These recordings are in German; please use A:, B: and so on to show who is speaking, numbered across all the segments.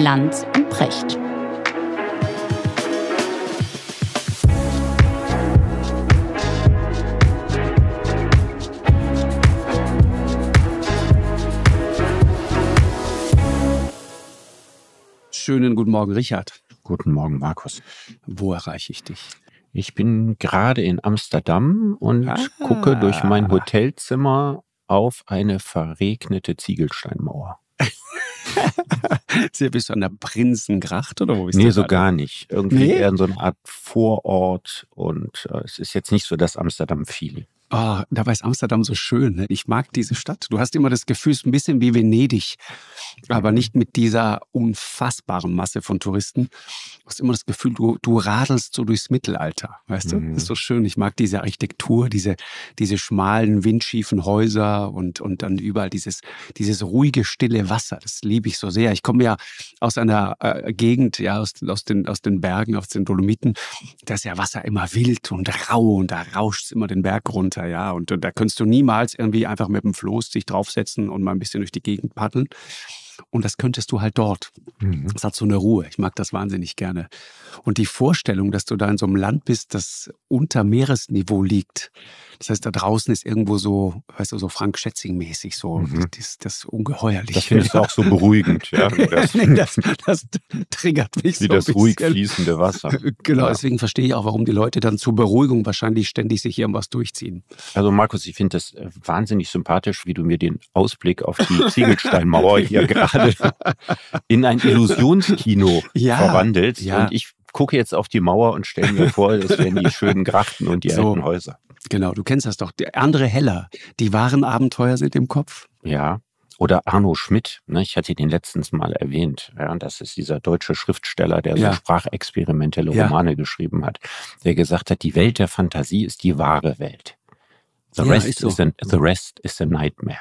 A: Lanz und Precht. Schönen guten Morgen, Richard. Guten Morgen, Markus. Wo erreiche ich dich?
B: Ich bin gerade in Amsterdam und ah. gucke durch mein Hotelzimmer auf eine verregnete Ziegelsteinmauer. Ist ihr bist an der Prinzengracht oder wo bist du? Nee, so gar nicht. Irgendwie nee? eher in so einer Art Vorort und äh, es ist jetzt nicht so das Amsterdam-Feeling.
A: Ah, oh, dabei ist Amsterdam so schön. Ne? Ich mag diese Stadt. Du hast immer das Gefühl, es ist ein bisschen wie Venedig, aber nicht mit dieser unfassbaren Masse von Touristen. Du hast immer das Gefühl, du, du radelst so durchs Mittelalter. Weißt mhm. du? Das ist so schön. Ich mag diese Architektur, diese, diese schmalen, windschiefen Häuser und, und dann überall dieses, dieses ruhige, stille Wasser. Das liebe ich so sehr. Ich komme ja aus einer äh, Gegend, ja, aus, aus, den, aus den Bergen, aus den Dolomiten. Da ist ja Wasser immer wild und rau und da rauscht es immer den Berg runter. Kilometer, ja. Und, und äh, da könntest du niemals irgendwie einfach mit dem Floß dich draufsetzen und mal ein bisschen durch die Gegend paddeln. Und das könntest du halt dort. Mhm. Das hat so eine Ruhe. Ich mag das wahnsinnig gerne. Und die Vorstellung, dass du da in so einem Land bist, das unter Meeresniveau liegt. Das heißt, da draußen ist irgendwo so, weißt du, so Frank Schätzing-mäßig so. Mhm. Das, das, ungeheuerlich. Das finde ich auch so beruhigend. Ja. Das, nee, das, das, triggert mich Wie so das ruhig
B: fließende Wasser.
A: Genau, ja. deswegen verstehe ich auch, warum die Leute dann zur Beruhigung wahrscheinlich ständig sich irgendwas durchziehen.
B: Also Markus, ich finde das äh, wahnsinnig sympathisch, wie du mir den Ausblick auf die Ziegelsteinmauer hier gerade gerade
A: in ein Illusionskino ja, verwandelt. Ja. Und ich gucke jetzt auf die Mauer und stelle mir vor, das wären die schönen Grachten und die so, alten Häuser. Genau, du kennst das doch. Der Andere Heller, die wahren Abenteuer sind im Kopf.
B: Ja. Oder Arno Schmidt, ne? ich hatte den letztens mal erwähnt. Ja, das ist dieser deutsche Schriftsteller, der ja. so sprachexperimentelle Romane ja. geschrieben hat, der gesagt hat, die Welt der Fantasie ist die wahre Welt. The, rest, so. is a, the rest is a nightmare.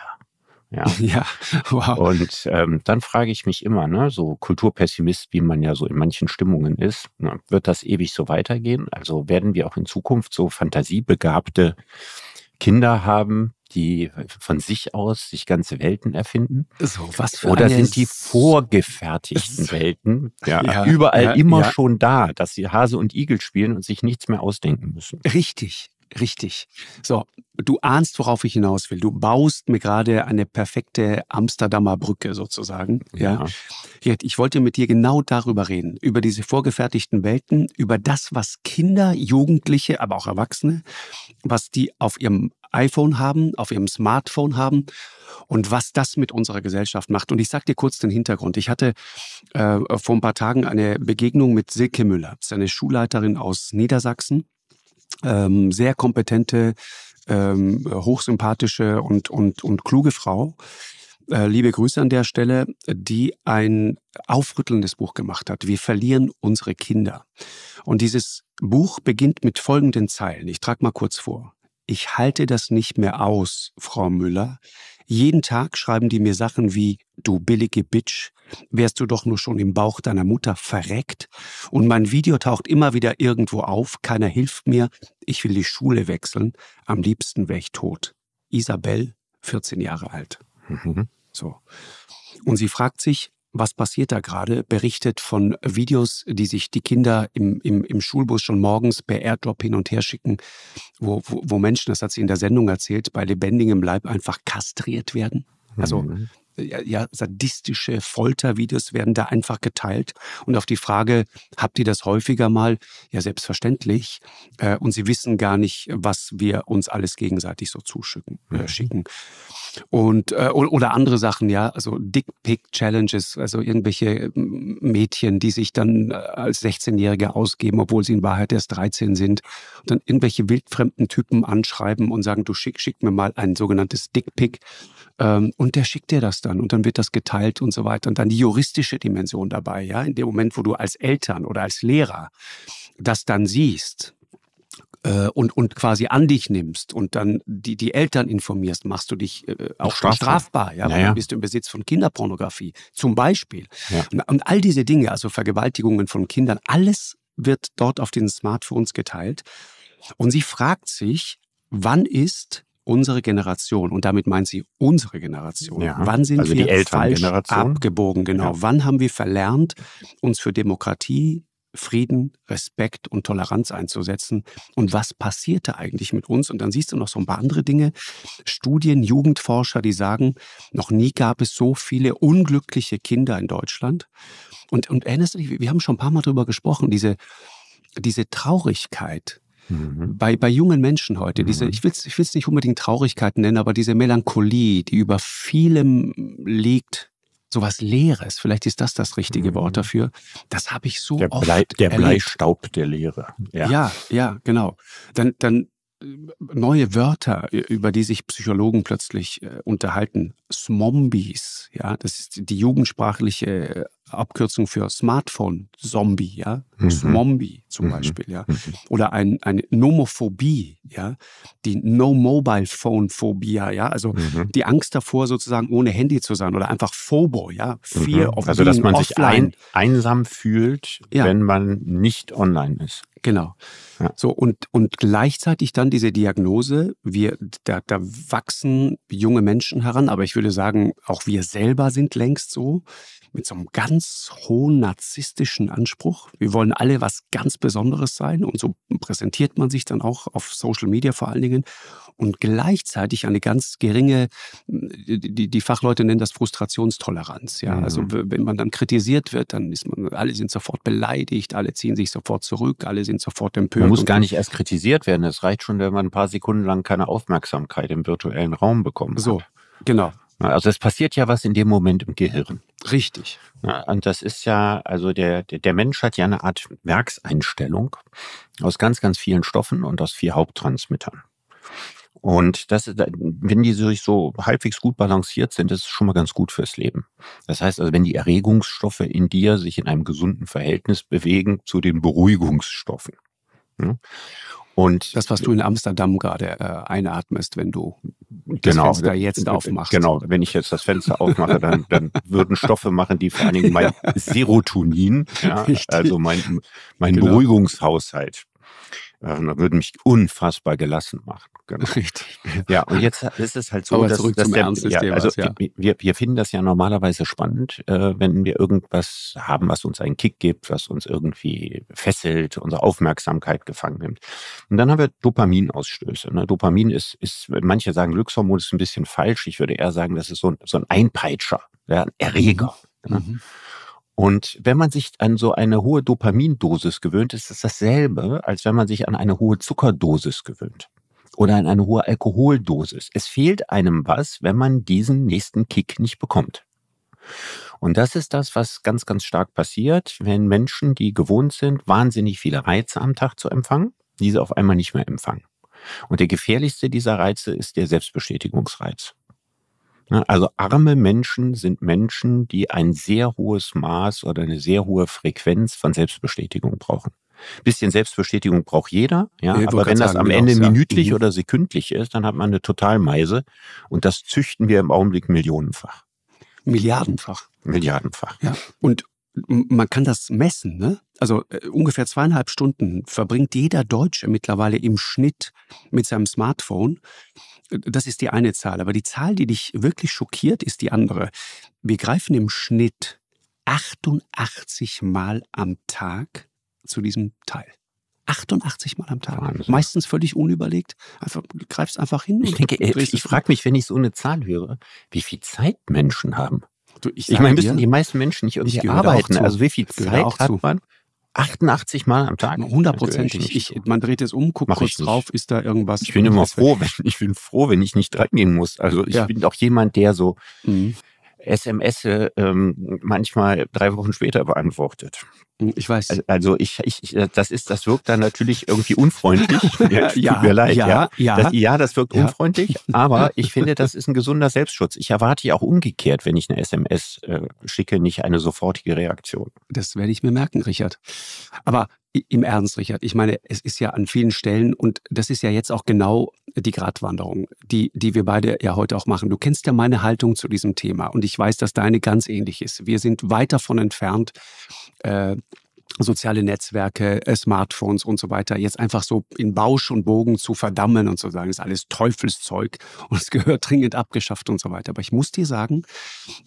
B: Ja, ja wow. Und ähm, dann frage ich mich immer, ne, so Kulturpessimist, wie man ja so in manchen Stimmungen ist, ne, wird das ewig so weitergehen? Also werden wir auch in Zukunft so fantasiebegabte Kinder haben, die von sich aus sich ganze Welten erfinden? So, was für Oder sind die vorgefertigten Welten ja, ja, überall ja, immer schon da, dass sie Hase und Igel spielen und sich
A: nichts mehr ausdenken müssen? Richtig, Richtig. So, du ahnst, worauf ich hinaus will. Du baust mir gerade eine perfekte Amsterdamer Brücke sozusagen. Ja. ja. Ich wollte mit dir genau darüber reden, über diese vorgefertigten Welten, über das, was Kinder, Jugendliche, aber auch Erwachsene, was die auf ihrem iPhone haben, auf ihrem Smartphone haben und was das mit unserer Gesellschaft macht. Und ich sage dir kurz den Hintergrund. Ich hatte äh, vor ein paar Tagen eine Begegnung mit Silke Müller, seine Schulleiterin aus Niedersachsen ähm, sehr kompetente, ähm, hochsympathische und, und, und kluge Frau. Äh, liebe Grüße an der Stelle, die ein aufrüttelndes Buch gemacht hat. Wir verlieren unsere Kinder. Und dieses Buch beginnt mit folgenden Zeilen. Ich trage mal kurz vor. Ich halte das nicht mehr aus, Frau Müller. Jeden Tag schreiben die mir Sachen wie, du billige Bitch, wärst du doch nur schon im Bauch deiner Mutter verreckt. Und mein Video taucht immer wieder irgendwo auf, keiner hilft mir, ich will die Schule wechseln, am liebsten wäre ich tot. Isabel, 14 Jahre alt. Mhm. So. Und sie fragt sich, was passiert da gerade, berichtet von Videos, die sich die Kinder im, im, im Schulbus schon morgens per Airdrop hin und her schicken, wo, wo, wo Menschen, das hat sie in der Sendung erzählt, bei lebendigem Leib einfach kastriert werden. Also mhm ja, sadistische Foltervideos werden da einfach geteilt. Und auf die Frage, habt ihr das häufiger mal? Ja, selbstverständlich. Äh, und sie wissen gar nicht, was wir uns alles gegenseitig so zuschicken. Äh, mhm. schicken. Und, äh, oder andere Sachen, ja, also Dick-Pick-Challenges, also irgendwelche äh, Mädchen, die sich dann äh, als 16-Jährige ausgeben, obwohl sie in Wahrheit erst 13 sind, und dann irgendwelche wildfremden Typen anschreiben und sagen, du schick, schick mir mal ein sogenanntes Dick-Pick. Ähm, und der schickt dir das dann und dann wird das geteilt und so weiter. Und dann die juristische Dimension dabei, ja, in dem Moment, wo du als Eltern oder als Lehrer das dann siehst äh, und, und quasi an dich nimmst und dann die, die Eltern informierst, machst du dich äh, auch strafbar, strafbar ja, naja. weil du bist im Besitz von Kinderpornografie zum Beispiel. Ja. Und, und all diese Dinge, also Vergewaltigungen von Kindern, alles wird dort auf den Smartphones geteilt. Und sie fragt sich, wann ist unsere Generation, und damit meint sie unsere Generation, ja, wann sind also wir die falsch abgebogen, genau, ja. wann haben wir verlernt, uns für Demokratie, Frieden, Respekt und Toleranz einzusetzen. Und was passierte eigentlich mit uns? Und dann siehst du noch so ein paar andere Dinge. Studien, Jugendforscher, die sagen, noch nie gab es so viele unglückliche Kinder in Deutschland. Und, und erinnerst du dich, wir haben schon ein paar Mal darüber gesprochen, diese, diese Traurigkeit, mhm. bei, bei jungen Menschen heute. Diese, mhm. ich will es ich will's nicht unbedingt Traurigkeit nennen, aber diese Melancholie, die über vielem liegt, sowas Leeres, vielleicht ist das das richtige Wort mhm. dafür, das habe ich so der oft Blei, Der erlebt.
B: Bleistaub der Leere. Ja. ja,
A: ja, genau. Dann, dann äh, neue Wörter, über die sich Psychologen plötzlich äh, unterhalten. Smombies, ja, das ist die jugendsprachliche äh, Abkürzung für Smartphone Zombie, ja, mhm. Zombie zum mhm. Beispiel, ja, mhm. oder ein, eine Nomophobie, ja, die No Mobile Phone Phobia, ja, also mhm. die Angst davor sozusagen ohne Handy zu sein oder einfach Phobo, ja, Fear mhm. of Also dass man sich ein, einsam fühlt, ja. wenn man nicht online ist. Genau. Ja. So und und gleichzeitig dann diese Diagnose, wir da, da wachsen junge Menschen heran, aber ich würde sagen, auch wir selber sind längst so mit so einem ganz hohen narzisstischen Anspruch. Wir wollen alle was ganz Besonderes sein und so präsentiert man sich dann auch auf Social Media vor allen Dingen und gleichzeitig eine ganz geringe, die, die Fachleute nennen das Frustrationstoleranz. Ja, mhm. also wenn man dann kritisiert wird, dann ist man, alle sind sofort beleidigt, alle ziehen sich sofort zurück, alle sind sofort empört. Man muss gar
B: nicht erst kritisiert werden. Es reicht schon, wenn man ein paar Sekunden lang keine Aufmerksamkeit im virtuellen Raum bekommt. So, genau. Also es passiert ja was in dem Moment im Gehirn. Richtig. Und das ist ja, also der, der Mensch hat ja eine Art Werkseinstellung aus ganz, ganz vielen Stoffen und aus vier Haupttransmittern. Und das, wenn die sich so halbwegs gut balanciert sind, ist es schon mal ganz gut fürs Leben. Das heißt also, wenn die Erregungsstoffe in dir sich in einem gesunden Verhältnis bewegen zu den Beruhigungsstoffen. Ne?
A: Und das, was du in Amsterdam gerade äh, einatmest, wenn du das genau, Fenster jetzt aufmachst. Genau,
B: wenn ich jetzt das Fenster aufmache, dann, dann würden Stoffe machen, die vor allen Dingen mein ja. Serotonin, ja, also mein, mein genau. Beruhigungshaushalt ähm, würde mich unfassbar gelassen machen. Genau. Richtig. Ja, und jetzt ist es halt so, Aber dass, zurück dass zum der, ja, also ja. wir, wir finden das ja normalerweise spannend, äh, wenn wir irgendwas haben, was uns einen Kick gibt, was uns irgendwie fesselt, unsere Aufmerksamkeit gefangen nimmt. Und dann haben wir Dopaminausstöße. Ne? Dopamin ist, ist, manche sagen Glückshormon ist ein bisschen falsch. Ich würde eher sagen, das ist so ein, so ein Einpeitscher, ja, ein Erreger. Mhm. Ne? Mhm. Und wenn man sich an so eine hohe Dopamindosis gewöhnt, ist es dasselbe, als wenn man sich an eine hohe Zuckerdosis gewöhnt oder an eine hohe Alkoholdosis. Es fehlt einem was, wenn man diesen nächsten Kick nicht bekommt. Und das ist das, was ganz, ganz stark passiert, wenn Menschen, die gewohnt sind, wahnsinnig viele Reize am Tag zu empfangen, diese auf einmal nicht mehr empfangen. Und der gefährlichste dieser Reize ist der Selbstbestätigungsreiz. Ne, also arme Menschen sind Menschen, die ein sehr hohes Maß oder eine sehr hohe Frequenz von Selbstbestätigung brauchen. Ein bisschen Selbstbestätigung braucht jeder,
A: ja, ich aber wenn das sagen, am Ende auch, minütlich ja. Mhm. oder
B: sekündlich ist, dann hat man eine Totalmeise und das züchten wir im
A: Augenblick millionenfach. Milliardenfach. Milliardenfach. Ja. Und man kann das messen, ne? Also äh, ungefähr zweieinhalb Stunden verbringt jeder Deutsche mittlerweile im Schnitt mit seinem Smartphone das ist die eine Zahl, aber die Zahl, die dich wirklich schockiert, ist die andere. Wir greifen im Schnitt 88 Mal am Tag zu diesem Teil. 88 Mal am Tag. Wahnsinn. Meistens völlig unüberlegt. Einfach, du greifst einfach hin. Ich, denke, äh, ich, ich frage mich, wenn ich so eine
B: Zahl höre, wie viel Zeit Menschen haben. Du, ich, ich meine, müssen die meisten Menschen nicht irgendwie arbeiten? Also wie viel Zeit hat zu.
A: man? 88 Mal am Tag? Hundertprozentig. Ich, man dreht es um, guckt kurz drauf, ist da irgendwas. Ich bin immer froh, wenn
B: ich bin froh, wenn ich nicht reingehen muss. Also ich ja. bin auch jemand, der so mhm. SMS äh, ähm, manchmal drei Wochen später beantwortet. Hm, ich weiß. Also ich, ich, äh, das ist, das wirkt dann natürlich irgendwie unfreundlich. ja, ja, tut mir leid, ja. Ja, ja. Das, ja, das wirkt ja. unfreundlich, aber ich finde, das ist ein gesunder Selbstschutz. Ich erwarte ja auch umgekehrt, wenn ich eine SMS äh, schicke, nicht eine sofortige
A: Reaktion. Das werde ich mir merken, Richard. Aber im Ernst, Richard, ich meine, es ist ja an vielen Stellen und das ist ja jetzt auch genau die Gratwanderung, die, die wir beide ja heute auch machen. Du kennst ja meine Haltung zu diesem Thema und ich weiß, dass deine ganz ähnlich ist. Wir sind weit davon entfernt, äh, soziale Netzwerke, äh, Smartphones und so weiter jetzt einfach so in Bausch und Bogen zu verdammen und zu sagen, das ist alles Teufelszeug und es gehört dringend abgeschafft und so weiter. Aber ich muss dir sagen,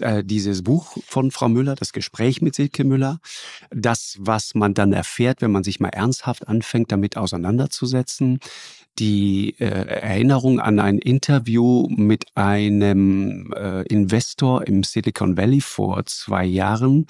A: äh, dieses Buch von Frau Müller, das Gespräch mit Silke Müller, das, was man dann erfährt, wenn man sich mal ernsthaft anfängt, damit auseinanderzusetzen, die äh, Erinnerung an ein Interview mit einem Investor im Silicon Valley vor zwei Jahren,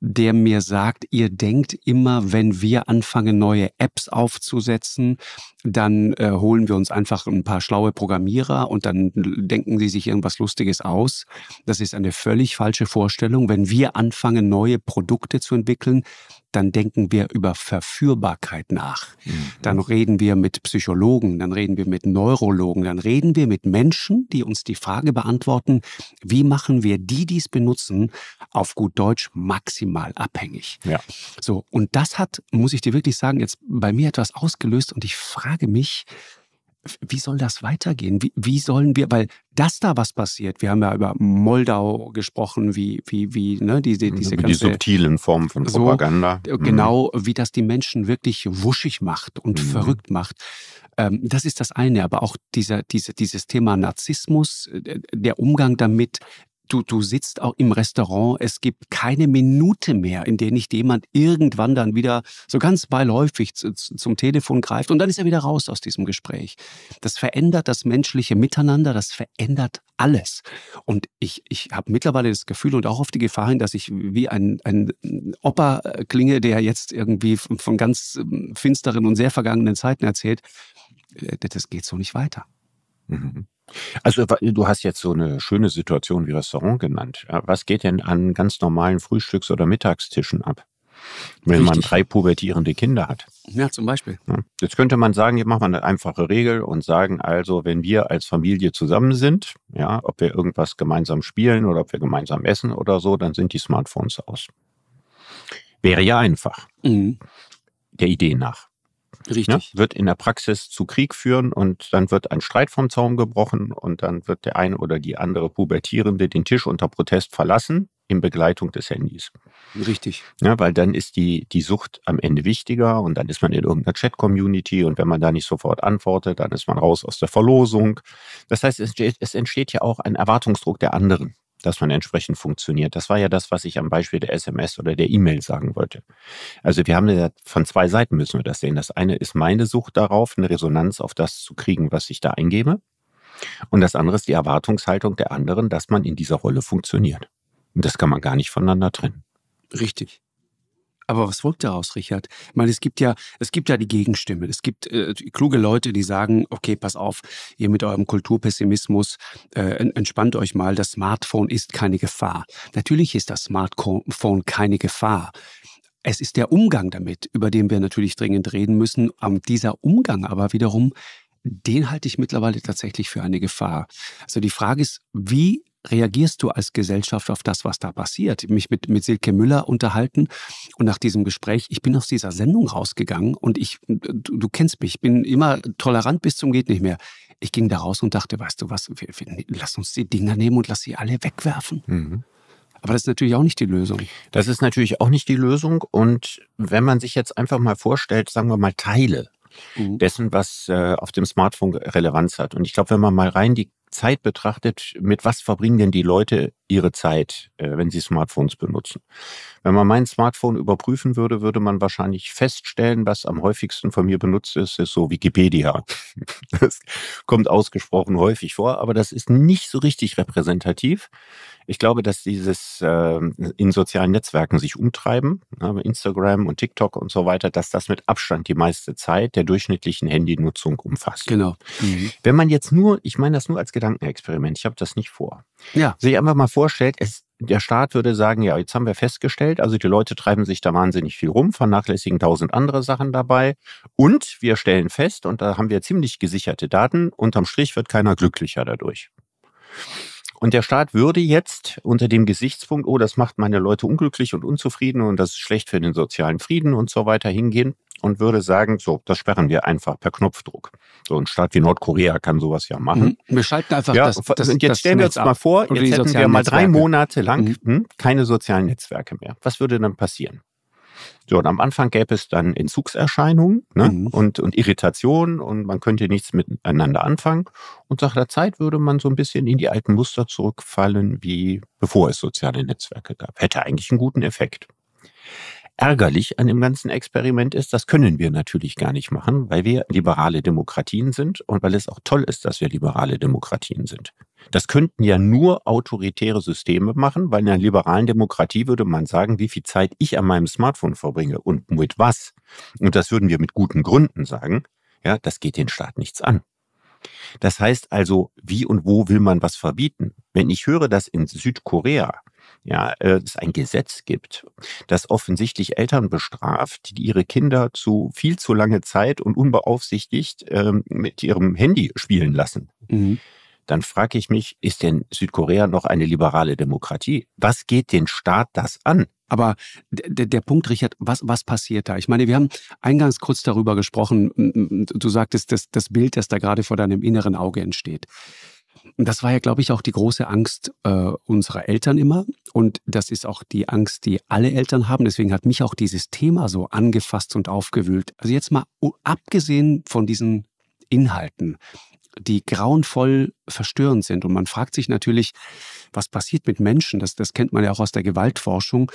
A: der mir sagt, ihr denkt, immer, wenn wir anfangen, neue Apps aufzusetzen, dann äh, holen wir uns einfach ein paar schlaue Programmierer und dann denken sie sich irgendwas Lustiges aus. Das ist eine völlig falsche Vorstellung. Wenn wir anfangen, neue Produkte zu entwickeln, dann denken wir über Verführbarkeit nach. Mhm. Dann reden wir mit Psychologen, dann reden wir mit Neurologen, dann reden wir mit Menschen, die uns die Frage beantworten, wie machen wir die, die es benutzen, auf gut Deutsch maximal abhängig. Ja. So, und das hat, muss ich dir wirklich sagen, jetzt bei mir etwas ausgelöst und ich frage mich, wie soll das weitergehen? Wie, wie sollen wir, weil das da was passiert, wir haben ja über Moldau gesprochen, wie, wie, wie, ne, mhm, diese, diese ganze, Die subtilen
B: Formen von Propaganda. So, äh, mhm. genau,
A: wie das die Menschen wirklich wuschig macht und mhm. verrückt macht. Ähm, das ist das eine, aber auch dieser, diese, dieses Thema Narzissmus, äh, der Umgang damit, du, du sitzt auch im Restaurant, es gibt keine Minute mehr, in der nicht jemand irgendwann dann wieder so ganz beiläufig zum Telefon greift und dann ist er wieder raus aus diesem Gespräch. Das verändert das menschliche Miteinander, das verändert alles. Und ich, ich habe mittlerweile das Gefühl und auch auf die Gefahr hin, dass ich wie ein, ein Opa äh, klinge, der jetzt irgendwie von ganz ähm, finsteren und sehr vergangenen Zeiten erzählt. Äh, das geht so nicht weiter. Mhm.
B: Also du hast jetzt so eine schöne Situation wie Restaurant genannt. Was geht denn an ganz normalen Frühstücks- oder Mittagstischen ab? Wenn Richtig. man drei pubertierende Kinder hat.
A: Ja, zum Beispiel.
B: Jetzt könnte man sagen, hier machen wir eine einfache Regel und sagen also, wenn wir als Familie zusammen sind, ja, ob wir irgendwas gemeinsam spielen oder ob wir gemeinsam essen oder so, dann sind die Smartphones aus. Wäre ja einfach. Mhm. Der Idee nach. Ne? Richtig. Ne? Wird in der Praxis zu Krieg führen und dann wird ein Streit vom Zaum gebrochen und dann wird der eine oder die andere Pubertierende den Tisch unter Protest verlassen in Begleitung des Handys. Richtig. Ja, ne? weil dann ist die, die Sucht am Ende wichtiger und dann ist man in irgendeiner Chat-Community und wenn man da nicht sofort antwortet, dann ist man raus aus der Verlosung. Das heißt, es entsteht, es entsteht ja auch ein Erwartungsdruck der anderen dass man entsprechend funktioniert. Das war ja das, was ich am Beispiel der SMS oder der E-Mail sagen wollte. Also wir haben ja von zwei Seiten müssen wir das sehen. Das eine ist meine Sucht darauf, eine Resonanz auf das zu kriegen, was ich da eingebe. Und das andere ist die Erwartungshaltung der anderen, dass man in dieser Rolle funktioniert. Und das kann man gar nicht voneinander trennen.
A: Richtig. Aber was folgt daraus, Richard? Ich meine, es gibt ja, es gibt ja die Gegenstimme. Es gibt äh, kluge Leute, die sagen, okay, pass auf, ihr mit eurem Kulturpessimismus, äh, entspannt euch mal, das Smartphone ist keine Gefahr. Natürlich ist das Smartphone keine Gefahr. Es ist der Umgang damit, über den wir natürlich dringend reden müssen. Um, ähm, dieser Umgang aber wiederum, den halte ich mittlerweile tatsächlich für eine Gefahr. Also die Frage ist, wie reagierst du als Gesellschaft auf das, was da passiert? Mich mit, mit Silke Müller unterhalten und nach diesem Gespräch, ich bin aus dieser Sendung rausgegangen und ich, du, du kennst mich, ich bin immer tolerant bis zum geht nicht mehr. Ich ging da raus und dachte, weißt du was, wir, wir, lass uns die Dinger nehmen und lass sie alle wegwerfen. Mhm. Aber das ist natürlich auch nicht die Lösung. Das ist natürlich
B: auch nicht die Lösung. Und wenn man sich jetzt einfach mal vorstellt, sagen wir mal Teile mhm. dessen, was äh, auf dem Smartphone Relevanz hat. Und ich glaube, wenn man mal rein die Zeit betrachtet, mit was verbringen denn die Leute ihre Zeit, äh, wenn sie Smartphones benutzen? Wenn man mein Smartphone überprüfen würde, würde man wahrscheinlich feststellen, was am häufigsten von mir benutzt ist, ist so Wikipedia. Das kommt ausgesprochen häufig vor, aber das ist nicht so richtig repräsentativ. Ich glaube, dass dieses ähm, in sozialen Netzwerken sich umtreiben, ne, Instagram und TikTok und so weiter, dass das mit Abstand die meiste Zeit der durchschnittlichen Handynutzung umfasst. Genau. Mhm. Wenn man jetzt nur, ich meine das nur als Gedanke, Gedankenexperiment. Ich habe das nicht vor. Ja. Sich einfach mal vorstellt, es, der Staat würde sagen, ja, jetzt haben wir festgestellt, also die Leute treiben sich da wahnsinnig viel rum, vernachlässigen tausend andere Sachen dabei. Und wir stellen fest, und da haben wir ziemlich gesicherte Daten, unterm Strich wird keiner glücklicher dadurch. Und der Staat würde jetzt unter dem Gesichtspunkt, oh, das macht meine Leute unglücklich und unzufrieden und das ist schlecht für den sozialen Frieden und so weiter hingehen und würde sagen, so, das sperren wir einfach per Knopfdruck. So ein Staat wie Nordkorea kann sowas ja machen.
A: Mhm. Wir schalten einfach ja, das, das Jetzt das stellen wir uns mal vor, jetzt hätten wir mal Netzwerke. drei
B: Monate lang mhm. hm, keine sozialen Netzwerke mehr. Was würde dann passieren? So, und am Anfang gäbe es dann Entzugserscheinungen ne? mhm. und, und Irritationen und man könnte nichts miteinander anfangen. Und nach der Zeit würde man so ein bisschen in die alten Muster zurückfallen, wie bevor es soziale Netzwerke gab. Hätte eigentlich einen guten Effekt ärgerlich an dem ganzen Experiment ist, das können wir natürlich gar nicht machen, weil wir liberale Demokratien sind und weil es auch toll ist, dass wir liberale Demokratien sind. Das könnten ja nur autoritäre Systeme machen, weil in einer liberalen Demokratie würde man sagen, wie viel Zeit ich an meinem Smartphone verbringe und mit was. Und das würden wir mit guten Gründen sagen. Ja, das geht den Staat nichts an. Das heißt also, wie und wo will man was verbieten? Wenn ich höre, dass in Südkorea ja, äh, es ein Gesetz gibt, das offensichtlich Eltern bestraft, die ihre Kinder zu viel zu lange Zeit und unbeaufsichtigt ähm, mit ihrem Handy spielen lassen. Mhm. Dann frage ich mich, ist denn
A: Südkorea noch eine liberale Demokratie? Was geht den Staat das an? Aber der, Punkt, Richard, was, was passiert da? Ich meine, wir haben eingangs kurz darüber gesprochen. Du sagtest, dass das Bild, das da gerade vor deinem inneren Auge entsteht das war ja, glaube ich, auch die große Angst äh, unserer Eltern immer. Und das ist auch die Angst, die alle Eltern haben. Deswegen hat mich auch dieses Thema so angefasst und aufgewühlt. Also jetzt mal abgesehen von diesen Inhalten, die grauenvoll verstörend sind. Und man fragt sich natürlich, was passiert mit Menschen? Das, das kennt man ja auch aus der Gewaltforschung.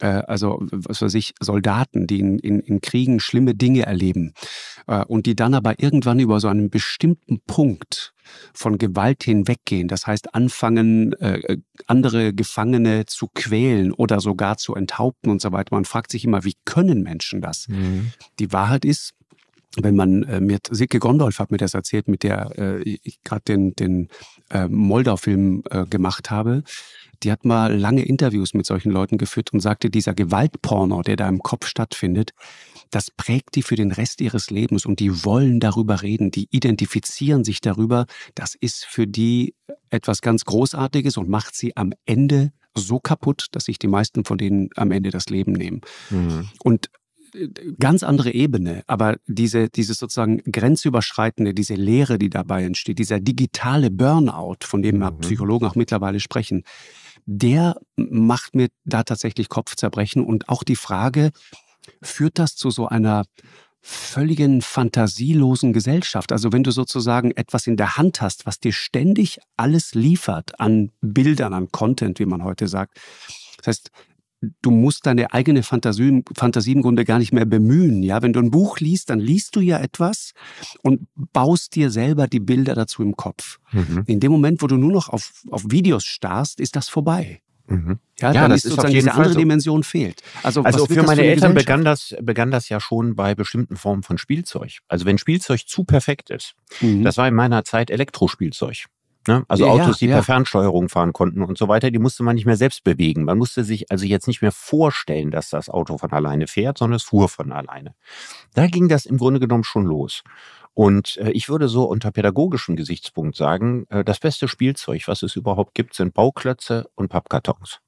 A: Äh, also, was weiß ich, Soldaten, die in, in, in Kriegen schlimme Dinge erleben äh, und die dann aber irgendwann über so einen bestimmten Punkt von Gewalt hinweggehen, das heißt anfangen, äh, äh, andere Gefangene zu quälen oder sogar zu enthaupten und so weiter. Man fragt sich immer, wie können Menschen das? Mhm. Die Wahrheit ist, wenn man äh, mir Silke Gondolf hat mir das erzählt, mit der äh, ich gerade den den äh, Moldau-Film äh, gemacht habe. Die hat mal lange Interviews mit solchen Leuten geführt und sagte, dieser Gewaltporno, der da im Kopf stattfindet, das prägt die für den Rest ihres Lebens und die wollen darüber reden, die identifizieren sich darüber. Das ist für die etwas ganz Großartiges und macht sie am Ende so kaputt, dass sich die meisten von denen am Ende das Leben nehmen. Mhm. Und äh, ganz andere Ebene, aber diese, dieses sozusagen grenzüberschreitende, diese Leere, die dabei entsteht, dieser digitale Burnout, von dem mhm. Psychologen auch mittlerweile sprechen, der macht mir da tatsächlich Kopfzerbrechen und auch die Frage, führt das zu so einer völligen fantasielosen Gesellschaft. Also wenn du sozusagen etwas in der Hand hast, was dir ständig alles liefert an Bildern, an Content, wie man heute sagt. Das heißt, du musst deine eigene Fantasie, Fantasie im Grunde gar nicht mehr bemühen. Ja, wenn du ein Buch liest, dann liest du ja etwas und baust dir selber die Bilder dazu im Kopf. Mhm. In dem Moment, wo du nur noch auf, auf Videos starrst, ist das vorbei. Mhm. Ja, ja das ist sozusagen diese andere so. Dimension fehlt. Also, also für meine für Eltern begann
B: das, begann das ja schon bei bestimmten Formen von Spielzeug. Also wenn Spielzeug zu perfekt ist, mhm. das war in meiner Zeit Elektrospielzeug. Ne? Also ja, Autos, die ja. per Fernsteuerung fahren konnten und so weiter, die musste man nicht mehr selbst bewegen. Man musste sich also jetzt nicht mehr vorstellen, dass das Auto von alleine fährt, sondern es fuhr von alleine. Da ging das im Grunde genommen schon los. Und äh, ich würde so unter pädagogischem Gesichtspunkt sagen, äh, das beste Spielzeug, was es überhaupt gibt, sind Bauklötze und Pappkartons.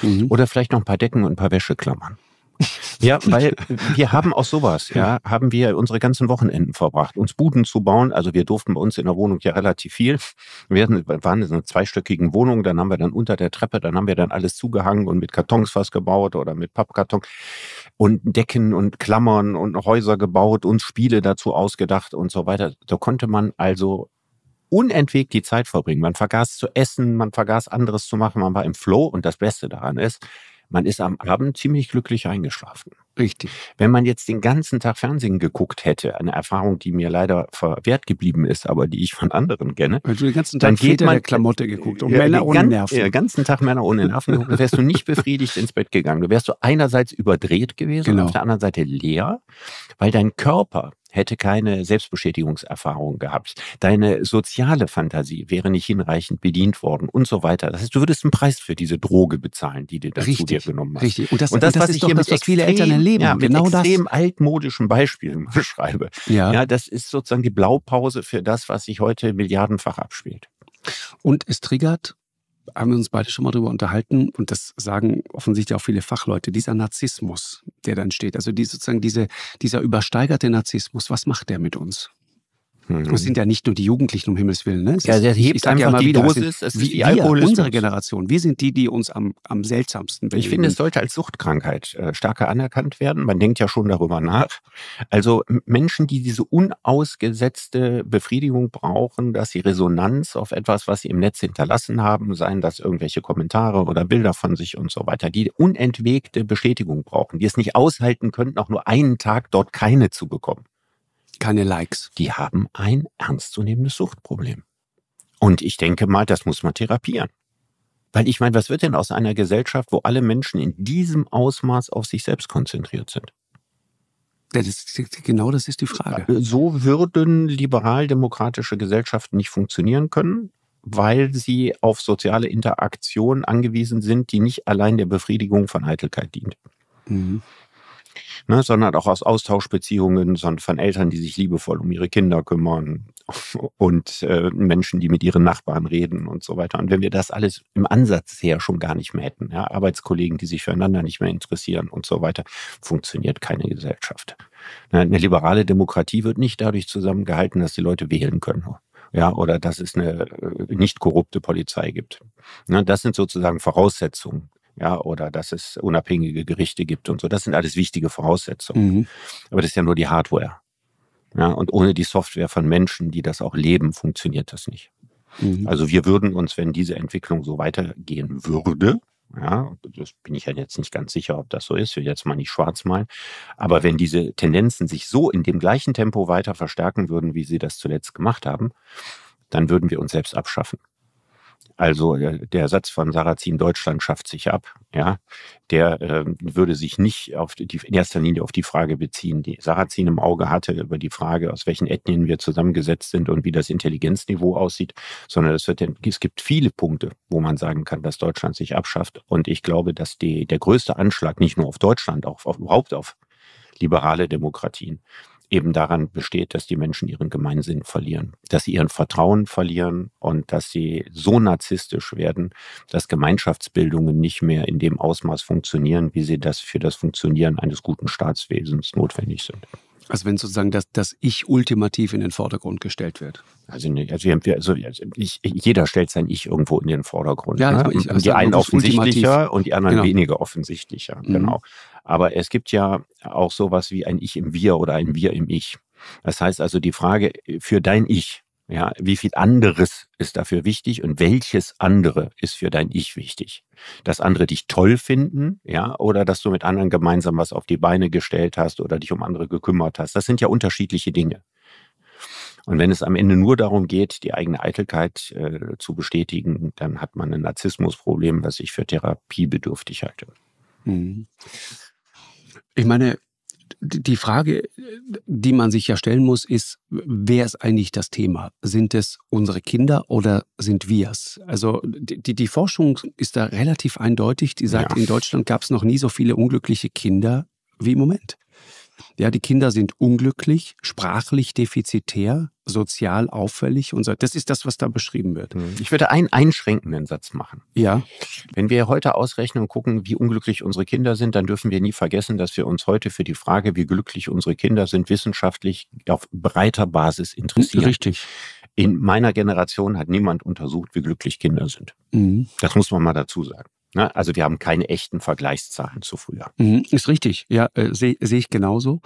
B: Mhm. Oder vielleicht noch ein paar Decken und ein paar Wäscheklammern. Ja, weil wir haben auch sowas, ja, haben wir unsere ganzen Wochenenden verbracht, uns Buden zu bauen. Also wir durften bei uns in der Wohnung ja relativ viel. Wir waren in einer zweistöckigen Wohnung, dann haben wir dann unter der Treppe, dann haben wir dann alles zugehangen und mit Kartons was gebaut oder mit Pappkarton und Decken und Klammern und Häuser gebaut und Spiele dazu ausgedacht und so weiter. So konnte man also unentwegt die Zeit verbringen. Man vergaß zu essen, man vergaß anderes zu machen, man war im Flow und das Beste daran ist, man ist am Abend ziemlich glücklich eingeschlafen. Richtig. Wenn man jetzt den ganzen Tag Fernsehen geguckt hätte, eine Erfahrung, die mir leider verwehrt geblieben ist, aber die ich von anderen kenne. Weil du den ganzen Tag dann geht man, der Klamotte geguckt und ja, Männer ohne ganz, Nerven. Den ja, ganzen Tag Männer ohne Nerven geguckt, dann wärst du nicht befriedigt ins Bett gegangen. Du wärst so einerseits überdreht gewesen genau. und auf der anderen Seite leer, weil dein Körper hätte keine Selbstbestätigungserfahrung gehabt. Deine soziale Fantasie wäre nicht hinreichend bedient worden und so weiter. Das heißt, du würdest einen Preis für diese Droge bezahlen, die du dazu richtig, dir genommen hast. Richtig. Und das, und das, und das was ist ich hier das, mit was extrem, viele Eltern erleben. Ja, mit genau extrem das. altmodischen Beispielen beschreibe. Ja. ja, das ist sozusagen die Blaupause für das, was sich heute milliardenfach abspielt.
A: Und es triggert haben wir uns beide schon mal darüber unterhalten und das sagen offensichtlich auch viele Fachleute, dieser Narzissmus, der dann steht, also die, sozusagen diese, dieser übersteigerte Narzissmus, was macht der mit uns? Mhm. Es sind ja nicht nur die Jugendlichen, um Himmels Willen. Ne? Es ja, der hebt ich einfach mal die wieder, Dosis. Es sind, wir, unsere Generation, wir sind die, die uns am, am seltsamsten bewegen. Ich finde, es sollte als Suchtkrankheit äh,
B: stärker anerkannt werden. Man denkt ja schon darüber nach. Also Menschen, die diese unausgesetzte Befriedigung brauchen, dass sie Resonanz auf etwas, was sie im Netz hinterlassen haben, seien das irgendwelche Kommentare oder Bilder von sich und so weiter, die unentwegte Bestätigung brauchen, die es nicht aushalten könnten, auch nur einen Tag dort keine zu bekommen. Keine Likes. Die haben ein ernstzunehmendes Suchtproblem. Und ich denke mal, das muss man therapieren. Weil ich meine, was wird denn aus einer Gesellschaft, wo alle Menschen in diesem Ausmaß auf sich selbst konzentriert sind? Das genau das ist die Frage. Äh, so würden liberal-demokratische Gesellschaften nicht funktionieren können, weil sie auf soziale Interaktion angewiesen sind, die nicht allein der Befriedigung von Eitelkeit dient. Mhm ne, sondern auch aus Austauschbeziehungen, sondern von Eltern, die sich liebevoll um ihre Kinder kümmern und äh, Menschen, die mit ihren Nachbarn reden und so weiter. Und wenn wir das alles im Ansatz her schon gar nicht mehr hätten, ja, Arbeitskollegen, die sich füreinander nicht mehr interessieren und so weiter, funktioniert keine Gesellschaft. Ne, eine liberale Demokratie wird nicht dadurch zusammengehalten, dass die Leute wählen können ja, oder dass es eine äh, nicht korrupte Polizei gibt. Ne, das sind sozusagen Voraussetzungen ja, oder dass es unabhängige Gerichte gibt und so. Das sind alles wichtige Voraussetzungen. Mhm. Aber das ist ja nur die Hardware. Ja, und ohne die Software von Menschen, die das auch leben, funktioniert das nicht. Mhm. Also wir würden uns, wenn diese Entwicklung so weitergehen würde, ja, das bin ich ja jetzt nicht ganz sicher, ob das so ist, ich will jetzt mal nicht schwarz malen, aber wenn diese Tendenzen sich so in dem gleichen Tempo weiter verstärken würden, wie sie das zuletzt gemacht haben, dann würden wir uns selbst abschaffen. Also äh, der Satz von Sarrazin, Deutschland schafft sich ab, ja, der äh, würde sich nicht auf die, in erster Linie auf die Frage beziehen, die Sarrazin im Auge hatte über die Frage, aus welchen Ethnien wir zusammengesetzt sind und wie das Intelligenzniveau aussieht, sondern es, wird, es gibt viele Punkte, wo man sagen kann, dass Deutschland sich abschafft. Und ich glaube, dass die, der größte Anschlag nicht nur auf Deutschland, auch auf, überhaupt auf liberale Demokratien eben daran besteht, dass die Menschen ihren Gemeinsinn verlieren, dass sie ihren Vertrauen verlieren und dass sie so narzisstisch werden, dass Gemeinschaftsbildungen nicht mehr in dem Ausmaß funktionieren, wie sie das für das Funktionieren eines guten Staatswesens notwendig sind.
A: Also wenn sozusagen das, das Ich ultimativ in den Vordergrund gestellt wird.
B: Also, ne, also, wir, also ich, jeder stellt sein Ich irgendwo in den Vordergrund. Ja, ne? Also ich, also die einen offensichtlicher ultimativ. und die anderen genau. weniger offensichtlicher. Mhm. Genau. Aber es gibt ja auch sowas wie ein Ich im Wir oder ein Wir im Ich. Das heißt also die Frage äh, für dein Ich, ja, wie viel anderes ist dafür wichtig und welches andere ist für dein Ich wichtig? Dass andere dich toll finden, ja, oder dass du mit anderen gemeinsam was auf die Beine gestellt hast oder dich um andere gekümmert hast. Das sind ja unterschiedliche Dinge. Und wenn es am Ende nur darum geht, die eigene Eitelkeit äh, zu bestätigen, dann hat man ein Narzissmusproblem, was ich für therapiebedürftig halte.
A: Mhm ich meine, die Frage, die man sich ja stellen muss, ist, wer ist eigentlich das Thema? Sind es unsere Kinder oder sind wir es? Also die, die Forschung ist da relativ eindeutig. Die sagt, ja. in Deutschland gab es noch nie so viele unglückliche Kinder wie im Moment. Ja, die Kinder sind unglücklich, sprachlich defizitär, sozial auffällig und so. Das ist das, was da beschrieben wird. Hm. Ich würde einen einschränkenden
B: Satz machen. Ja. Wenn wir heute ausrechnen und gucken, wie unglücklich unsere Kinder sind, dann dürfen wir nie vergessen, dass wir uns heute für die Frage, wie glücklich unsere Kinder sind, wissenschaftlich auf breiter Basis interessieren. Richtig. In meiner Generation hat niemand untersucht, wie glücklich Kinder sind. Mhm. Das muss man mal dazu sagen. Ne? Also wir haben keine echten Vergleichszahlen zu früher.
A: Mhm, ist richtig, ja, äh, sehe seh ich genauso.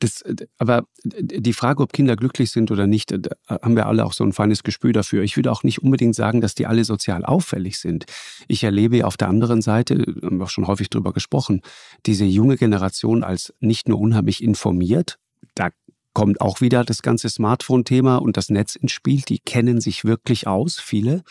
A: Das, äh, aber äh, die Frage, ob Kinder glücklich sind oder nicht, äh, da haben wir alle auch so ein feines Gespür dafür. Ich würde auch nicht unbedingt sagen, dass die alle sozial auffällig sind. Ich erlebe auf der anderen Seite, haben wir auch schon häufig darüber gesprochen, diese junge Generation als nicht nur unheimlich informiert, da kommt auch wieder das ganze Smartphone-Thema und das Netz ins Spiel. Die kennen sich wirklich aus, viele.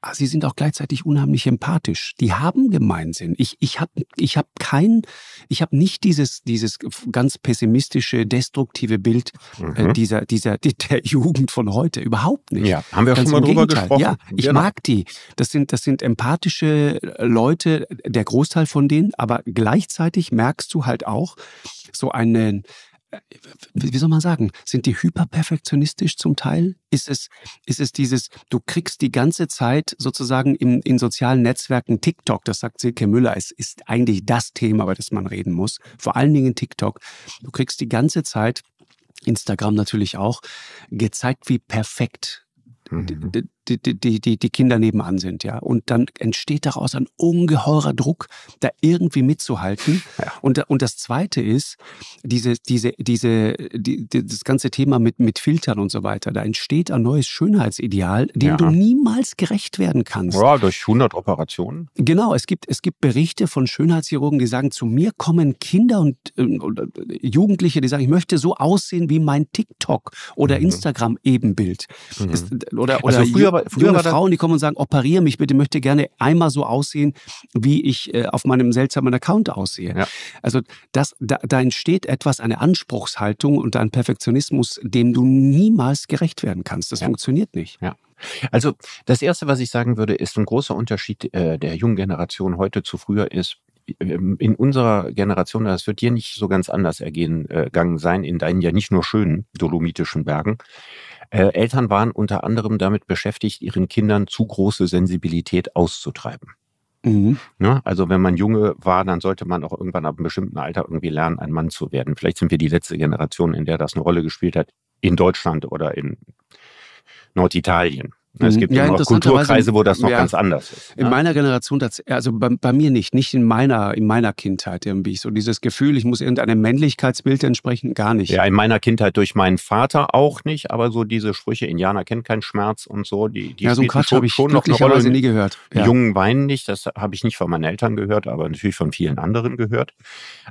A: Ah, sie sind auch gleichzeitig unheimlich empathisch. Die haben Gemeinsinn. Ich, ich habe ich hab kein, ich habe nicht dieses, dieses ganz pessimistische, destruktive Bild äh, mhm. äh, dieser, dieser, der Jugend von heute. Überhaupt nicht. Ja, haben wir auch ganz schon mal drüber Gegenteil. gesprochen. Ja, ich genau. mag die. Das sind, das sind empathische Leute, der Großteil von denen, aber gleichzeitig merkst du halt auch so einen, wie soll man sagen, sind die hyperperfektionistisch zum Teil? Ist es, ist es dieses, du kriegst die ganze Zeit sozusagen in, in sozialen Netzwerken TikTok, das sagt Silke Müller, es ist eigentlich das Thema, über das man reden muss, vor allen Dingen TikTok. Du kriegst die ganze Zeit, Instagram natürlich auch, gezeigt, wie perfekt mhm die, die, die, die Kinder nebenan sind, ja. Und dann entsteht daraus ein ungeheurer Druck, da irgendwie mitzuhalten. Ja. Und, und das Zweite ist, diese, diese, diese, die, das ganze Thema mit, mit Filtern und so weiter, da entsteht ein neues Schönheitsideal, dem ja. du niemals gerecht werden kannst. Ja, durch 100 Operationen. Genau, es gibt, es gibt Berichte von Schönheitschirurgen, die sagen, zu mir kommen Kinder und äh, Jugendliche, die sagen, ich möchte so aussehen wie mein TikTok oder mhm. Instagram-Ebenbild. Mhm. Oder, oder also früher Früher, früher junge Frauen, die kommen und sagen, operiere mich bitte, möchte gerne einmal so aussehen, wie ich äh, auf meinem seltsamen Account aussehe. Ja. Also das, da, da entsteht etwas, eine Anspruchshaltung und ein Perfektionismus, dem du niemals gerecht werden kannst. Das ja. funktioniert nicht. Ja. Also das Erste, was ich sagen würde, ist ein großer
B: Unterschied äh, der jungen Generation heute zu früher ist, ähm, in unserer Generation, das wird dir nicht so ganz anders ergehen, äh, gegangen sein, in deinen ja nicht nur schönen dolomitischen Bergen. Äh, Eltern waren unter anderem damit beschäftigt, ihren Kindern zu große Sensibilität auszutreiben. Mhm. Ja, ne? also wenn man Junge war, dann sollte man auch irgendwann ab einem bestimmten Alter irgendwie lernen, ein Mann zu werden. Vielleicht sind wir die letzte Generation, in der das eine Rolle gespielt hat, in Deutschland oder in Norditalien. Es gibt ja, auch Kulturkreise, wo das noch ja, ganz anders ist.
A: In ja. Ne? meiner Generation, also bei, bei, mir nicht, nicht in meiner, in meiner Kindheit irgendwie. So dieses Gefühl, ich muss irgendeinem Männlichkeitsbild entsprechen, gar nicht. Ja, in meiner
B: Kindheit durch meinen Vater auch nicht, aber so diese Sprüche, Indianer kennt keinen Schmerz und so, die, die ja, so ein Quatsch habe ich schon noch eine Rolle. nie gehört. Ja. Jungen weinen nicht, das habe ich nicht von meinen Eltern gehört, aber natürlich von vielen anderen gehört.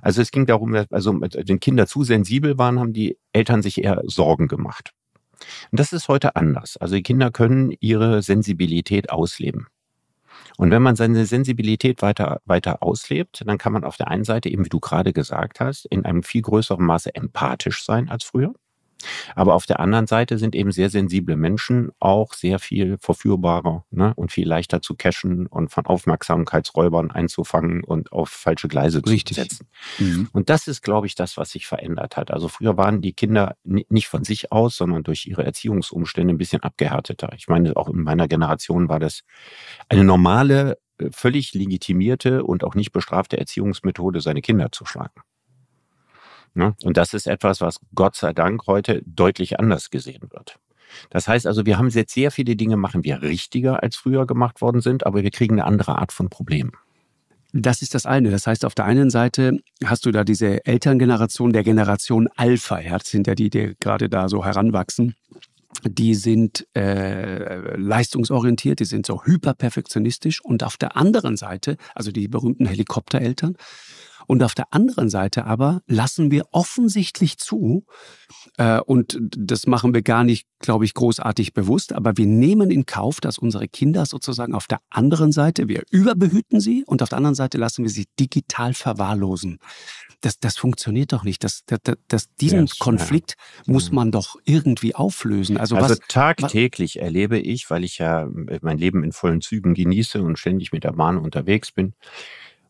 B: Also es ging darum, also wenn Kinder zu sensibel waren, haben die Eltern sich eher Sorgen gemacht. Und das ist heute anders. Also die Kinder können ihre Sensibilität ausleben. Und wenn man seine Sensibilität weiter, weiter auslebt, dann kann man auf der einen Seite, eben wie du gerade gesagt hast, in einem viel größeren Maße empathisch sein als früher. Aber auf der anderen Seite sind eben sehr sensible Menschen auch sehr viel verführbarer ne? und viel leichter zu cashen und von Aufmerksamkeitsräubern einzufangen und auf falsche Gleise Richtig. zu setzen. Mhm. Und das ist, glaube ich, das, was sich verändert hat. Also früher waren die Kinder nicht von sich aus, sondern durch ihre Erziehungsumstände ein bisschen abgehärteter. Ich meine, auch in meiner Generation war das eine normale äh, völlig legitimierte und auch nicht bestrafte Erziehungsmethode, seine Kinder zu schlagen. Ne? Und das ist etwas, was Gott sei Dank heute deutlich anders gesehen wird. Das heißt also, wir haben jetzt sehr viele Dinge, machen wir richtiger, als früher gemacht worden sind, aber wir kriegen eine andere Art von Problemen.
A: Das ist das eine. Das heißt, auf der einen Seite hast du da diese Elterngeneration der Generation Alpha. Ja, das sind ja die, die gerade da so heranwachsen. Die sind äh, leistungsorientiert, die sind so hyperperfektionistisch. Und auf der anderen Seite, also die berühmten Helikoptereltern, und auf der anderen Seite aber lassen wir offensichtlich zu, äh, und das machen wir gar nicht, glaube ich, großartig bewusst, aber wir nehmen in Kauf, dass unsere Kinder sozusagen auf der anderen Seite, wir überbehüten sie und auf der anderen Seite lassen wir sie digital verwahrlosen. Das, das funktioniert doch nicht. Das, das, das diesen ja, Konflikt ja. muss mhm. man doch irgendwie auflösen. Also, also was,
B: tagtäglich was, erlebe ich, weil ich ja äh, mein Leben in vollen Zügen genieße und ständig mit der Bahn unterwegs bin,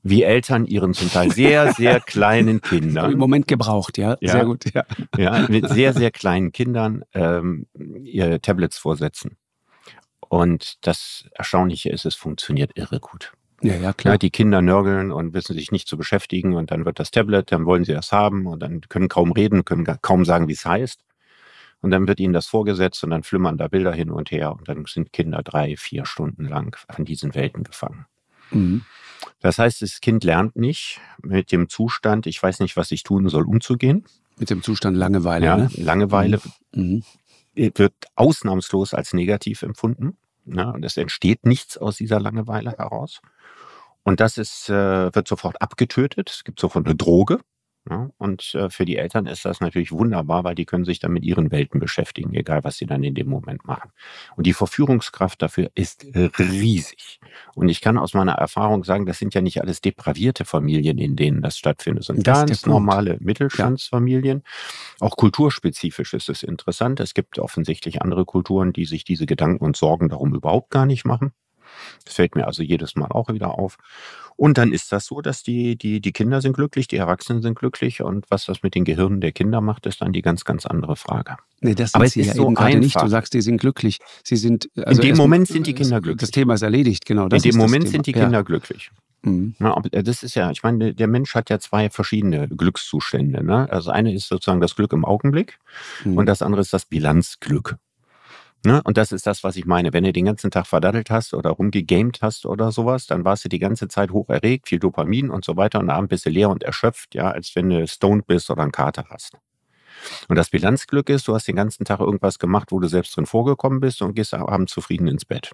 B: wie Eltern ihren zum Teil sehr, sehr kleinen Kindern. Im
A: Moment gebraucht, ja? ja. Sehr gut, ja. ja. Mit sehr, sehr kleinen Kindern
B: ähm, ihre Tablets vorsetzen. Und das Erstaunliche ist, es funktioniert irre gut. Ja, ja, klar. Ja, die Kinder nörgeln und wissen sich nicht zu beschäftigen und dann wird das Tablet, dann wollen sie das haben und dann können kaum reden, können kaum sagen, wie es heißt. Und dann wird ihnen das vorgesetzt und dann flimmern da Bilder hin und her und dann sind Kinder drei, vier Stunden lang an diesen Welten gefangen. Mhm. Das heißt, das Kind lernt nicht mit dem Zustand, ich weiß nicht, was ich tun soll, umzugehen. Mit dem Zustand Langeweile. Ja, ne? Langeweile mhm. mhm. wird ausnahmslos als negativ empfunden. Ne? Und es entsteht nichts aus dieser Langeweile heraus. Und das ist, äh, wird sofort abgetötet. Es gibt sofort eine Droge. Ja, ne? und äh, für die Eltern ist das natürlich wunderbar, weil die können sich dann mit ihren Welten beschäftigen, egal was sie dann in dem Moment machen. Und die Verführungskraft dafür ist riesig. Und ich kann aus meiner Erfahrung sagen, das sind ja nicht alles depravierte Familien, in denen das stattfindet, sondern ganz normale Mittelstandsfamilien. Auch kulturspezifisch ist es interessant. Es gibt offensichtlich andere Kulturen, die sich diese Gedanken und Sorgen darum überhaupt gar nicht machen. Das fällt mir also jedes Mal auch wieder auf. Und dann ist das so, dass die, die, die Kinder sind glücklich, die Erwachsenen sind glücklich und was das mit den Gehirnen der Kinder macht, ist dann die ganz, ganz andere Frage. Nee, das Aber es ist ja so eben einfach. nicht. Du
A: sagst, die sind glücklich. Sie sind, also In dem Moment sind die Kinder glücklich. Das Thema ist
B: erledigt, genau. In dem Moment sind die Kinder ja. glücklich. Mhm. Na, äh, das ist ja, ich meine, der Mensch hat ja zwei verschiedene Glückszustände. Ne? Also eine ist sozusagen das Glück im Augenblick mhm. und das andere ist das Bilanzglück. Ne? Und das ist das, was ich meine. Wenn du den ganzen Tag verdaddelt hast oder rumgegamed hast oder sowas, dann warst du die ganze Zeit hoch erregt, viel Dopamin und so weiter und abends bist du leer und erschöpft, ja, als wenn du stoned bist oder einen Kater hast. Und das Bilanzglück ist, du hast den ganzen Tag irgendwas gemacht, wo du selbst drin vorgekommen bist und gehst abends zufrieden ins Bett.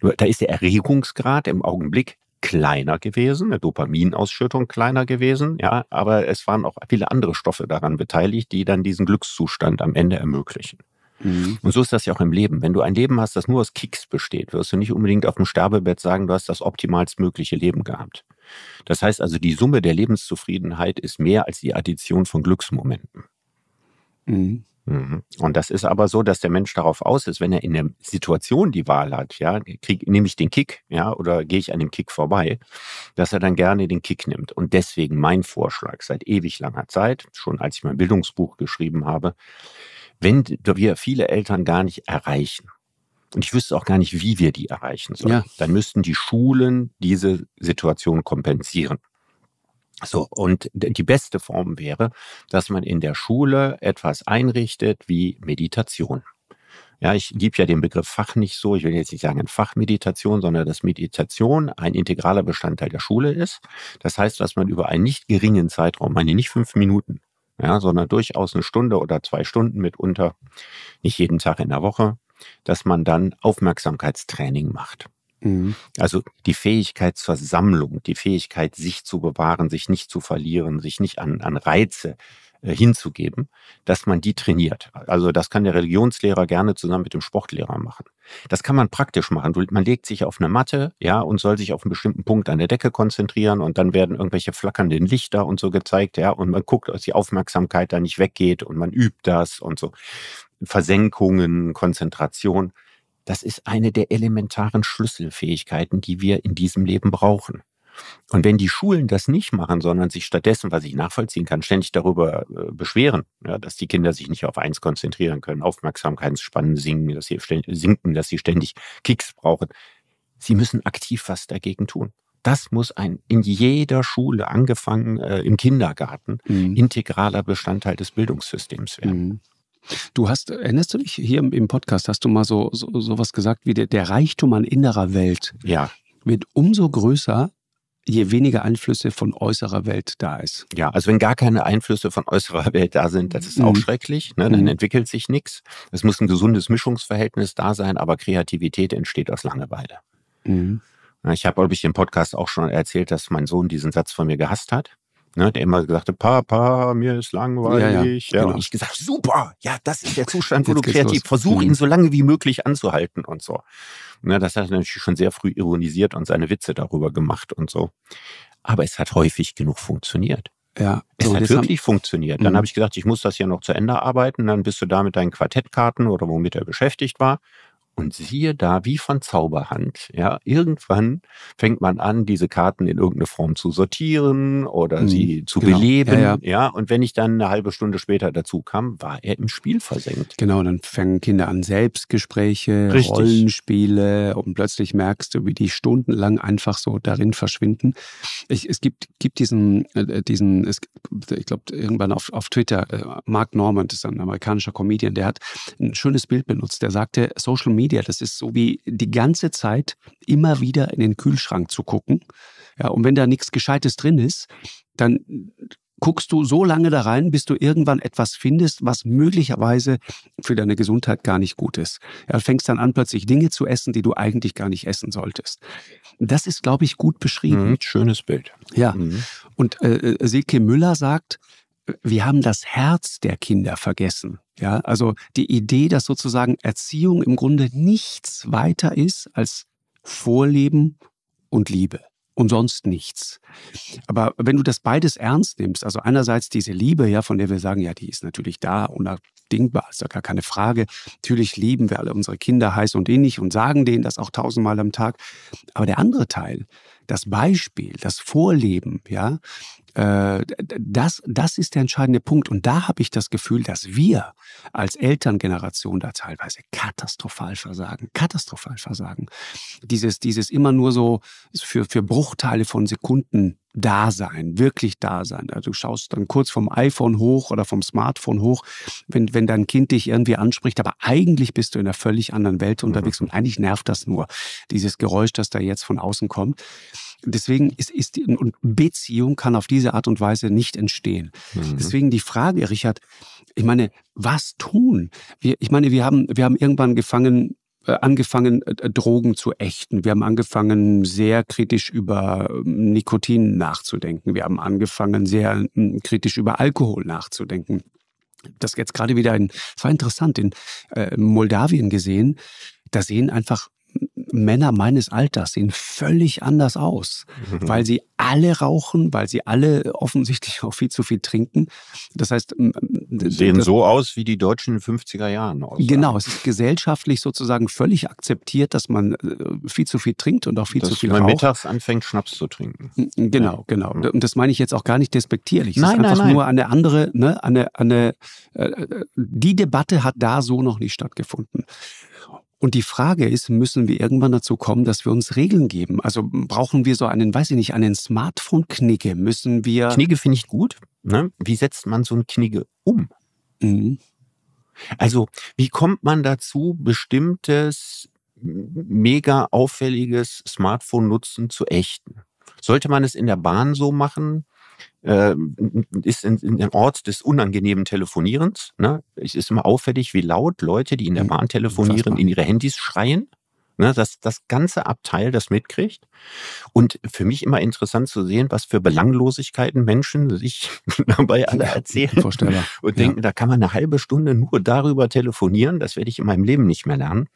B: Nur, Da ist der Erregungsgrad im Augenblick kleiner gewesen, eine Dopaminausschüttung kleiner gewesen, ja, aber es waren auch viele andere Stoffe daran beteiligt, die dann diesen Glückszustand am Ende ermöglichen. Mhm. Und so ist das ja auch im Leben. Wenn du ein Leben hast, das nur aus Kicks besteht, wirst du nicht unbedingt auf dem Sterbebett sagen, du hast das optimalst mögliche Leben gehabt. Das heißt also, die Summe der Lebenszufriedenheit ist mehr als die Addition von Glücksmomenten. Mhm. mhm. Und das ist aber so, dass der Mensch darauf aus ist, wenn er in der Situation die Wahl hat, ja, krieg, nehme ich den Kick, ja, oder gehe ich an dem Kick vorbei, dass er dann gerne den Kick nimmt. Und deswegen mein Vorschlag seit ewig langer Zeit, schon als ich mein Bildungsbuch geschrieben habe, wenn wir viele Eltern gar nicht erreichen, und ich wüsste auch gar nicht, wie wir die erreichen sollen, ja. dann müssten die Schulen diese Situation kompensieren. So, und die beste Form wäre, dass man in der Schule etwas einrichtet wie Meditation. Ja, ich gebe ja den Begriff Fach nicht so. Ich will jetzt nicht sagen Fachmeditation, sondern dass Meditation ein integraler Bestandteil der Schule ist. Das heißt, dass man über einen nicht geringen Zeitraum, meine nicht fünf Minuten, ja, sondern durchaus eine Stunde oder zwei Stunden mitunter, nicht jeden Tag in der Woche, dass man dann Aufmerksamkeitstraining macht. Mhm. Also die Fähigkeit zur Sammlung, die Fähigkeit, sich zu bewahren, sich nicht zu verlieren, sich nicht an, an Reize äh, hinzugeben, dass man die trainiert. Also das kann der Religionslehrer gerne zusammen mit dem Sportlehrer machen. Das kann man praktisch machen. Man legt sich auf eine Matte, ja, und soll sich auf einen bestimmten Punkt an der Decke konzentrieren und dann werden irgendwelche flackernden Lichter und so gezeigt, ja, und man guckt, dass die Aufmerksamkeit da nicht weggeht und man übt das und so. Versenkungen, Konzentration. Das ist eine der elementaren Schlüsselfähigkeiten, die wir in diesem Leben brauchen. Und wenn die Schulen das nicht machen, sondern sich stattdessen, was ich nachvollziehen kann, ständig darüber äh, beschweren, ja, dass die Kinder sich nicht auf eins konzentrieren können, Aufmerksamkeitsspannen sinken, dass sie sinken, dass sie ständig Kicks brauchen. Sie müssen aktiv was dagegen tun. Das muss ein in jeder Schule, angefangen äh, im Kindergarten,
A: mhm. integraler Bestandteil des Bildungssystems werden. Mhm. Du hast, erinnerst du dich, hier im Podcast hast du mal so, so, so was gesagt wie der, der Reichtum an innerer Welt. Ja. Wird umso größer, je weniger Einflüsse von äußerer Welt da ist.
B: Ja, also wenn gar keine Einflüsse von äußerer Welt da sind, das ist mhm. auch schrecklich. Ne? Dann mhm. entwickelt sich nichts. Es muss ein gesundes Mischungsverhältnis da sein, aber Kreativität entsteht aus Langeweile. Mhm. Ich habe, glaube ich, im Podcast auch schon erzählt, dass mein Sohn diesen Satz von mir gehasst hat. Ne, der immer gesagt hat, Papa, mir ist langweilig. Ja, ja. ja genau. Und ich gesagt, super, ja, das ist der Zustand, wo du kreativ versuch, mhm. ihn so lange wie möglich anzuhalten und so. Ne, das hat er natürlich schon sehr früh ironisiert und seine Witze darüber gemacht und so. Aber es hat häufig genug funktioniert. Ja, es so, hat wirklich haben... funktioniert. Dann mhm. habe ich gesagt, ich muss das ja noch zu Ende arbeiten. Dann bist du da mit deinen Quartettkarten oder womit er beschäftigt war. Und siehe da, wie von Zauberhand, ja, irgendwann fängt man an, diese Karten in irgendeine Form zu sortieren oder mhm. sie zu genau. beleben, ja, ja. ja, Und wenn ich dann eine halbe Stunde später dazu kam, war er im Spiel versenkt.
A: Genau, dann fangen Kinder an, Selbstgespräche, Richtig. Rollenspiele und plötzlich merkst du, wie die stundenlang einfach so darin verschwinden. Ich, es gibt, gibt diesen, äh, diesen, es, ich glaube, irgendwann auf, auf Twitter, äh, Mark Norman, das ist ein amerikanischer Comedian, der hat ein schönes Bild benutzt. Der sagte, Social Media Media, das ist so wie die ganze Zeit immer wieder in den Kühlschrank zu gucken. Ja, und wenn da nichts Gescheites drin ist, dann guckst du so lange da rein, bis du irgendwann etwas findest, was möglicherweise für deine Gesundheit gar nicht gut ist. Ja, fängst dann an, plötzlich Dinge zu essen, die du eigentlich gar nicht essen solltest. Das ist, glaube ich, gut beschrieben. Mhm, schönes Bild. Ja. Mhm. Und äh, Silke Müller sagt, wir haben das Herz der Kinder vergessen. Ja, also die Idee, dass sozusagen Erziehung im Grunde nichts weiter ist als Vorleben und Liebe und sonst nichts. Aber wenn du das beides ernst nimmst, also einerseits diese Liebe, ja, von der wir sagen, ja, die ist natürlich da, unabdingbar, ist ja gar keine Frage. Natürlich lieben wir alle unsere Kinder heiß und innig und sagen denen das auch tausendmal am Tag. Aber der andere Teil, das Beispiel, das Vorleben, ja, äh, das, das ist der entscheidende Punkt. Und da habe ich das Gefühl, dass wir als Elterngeneration da teilweise katastrophal versagen. Katastrophal versagen. Dieses, dieses immer nur so für, für Bruchteile von Sekunden da sein, wirklich da sein. Also du schaust dann kurz vom iPhone hoch oder vom Smartphone hoch, wenn, wenn dein Kind dich irgendwie anspricht, aber eigentlich bist du in einer völlig anderen Welt mhm. unterwegs mhm. und eigentlich nervt das nur, dieses Geräusch, das da jetzt von außen kommt. Deswegen ist, ist und Beziehung kann auf diese Art und Weise nicht entstehen. Mhm. Deswegen die Frage, Richard, ich meine, was tun? Wir, ich meine, wir haben, wir haben irgendwann gefangen, äh, angefangen, äh, äh, Drogen zu ächten. Wir haben angefangen, sehr kritisch über ähm, Nikotin nachzudenken. Wir haben angefangen, sehr hm, kritisch über Alkohol nachzudenken. Das jetzt gerade wieder in, es war interessant, in Moldawien gesehen, da sehen einfach Männer meines Alters sehen völlig anders aus, mhm. weil sie alle rauchen, weil sie alle offensichtlich auch viel zu viel trinken. Das heißt, sehen das, so
B: aus wie die Deutschen in 50er Jahren. Aus, genau,
A: es ist gesellschaftlich sozusagen völlig akzeptiert, dass man äh, viel zu viel trinkt und auch viel dass zu viel raucht. raucht. man mittags anfängt, Schnaps zu trinken. Genau, genau. Mhm. Und das meine ich jetzt auch gar nicht despektierlich. Es nein, ist nein, einfach nein. nur eine andere, ne, eine, eine, äh, äh die Debatte hat da so noch nicht stattgefunden. Und die Frage ist, müssen wir irgendwann dazu kommen, dass wir uns Regeln geben? Also brauchen wir so einen, weiß ich nicht, einen Smartphone-Knigge? Müssen wir. Knigge finde ich gut. Ne? Wie setzt man so einen Knigge um? Mhm. Also, wie kommt
B: man dazu, bestimmtes mega auffälliges Smartphone-Nutzen zu ächten? Sollte man es in der Bahn so machen? äh, ist in, in, dem Ort des unangenehmen Telefonierens. Ne? Es ist immer auffällig, wie laut Leute, die in der mhm. Bahn telefonieren, in ihre Handys schreien. Ne? Dass das ganze Abteil das mitkriegt. Und für mich immer interessant zu sehen, was für Belanglosigkeiten Menschen sich dabei alle erzählen. Und denken, ja. da kann man eine halbe Stunde nur darüber telefonieren. Das werde ich in meinem Leben nicht mehr lernen.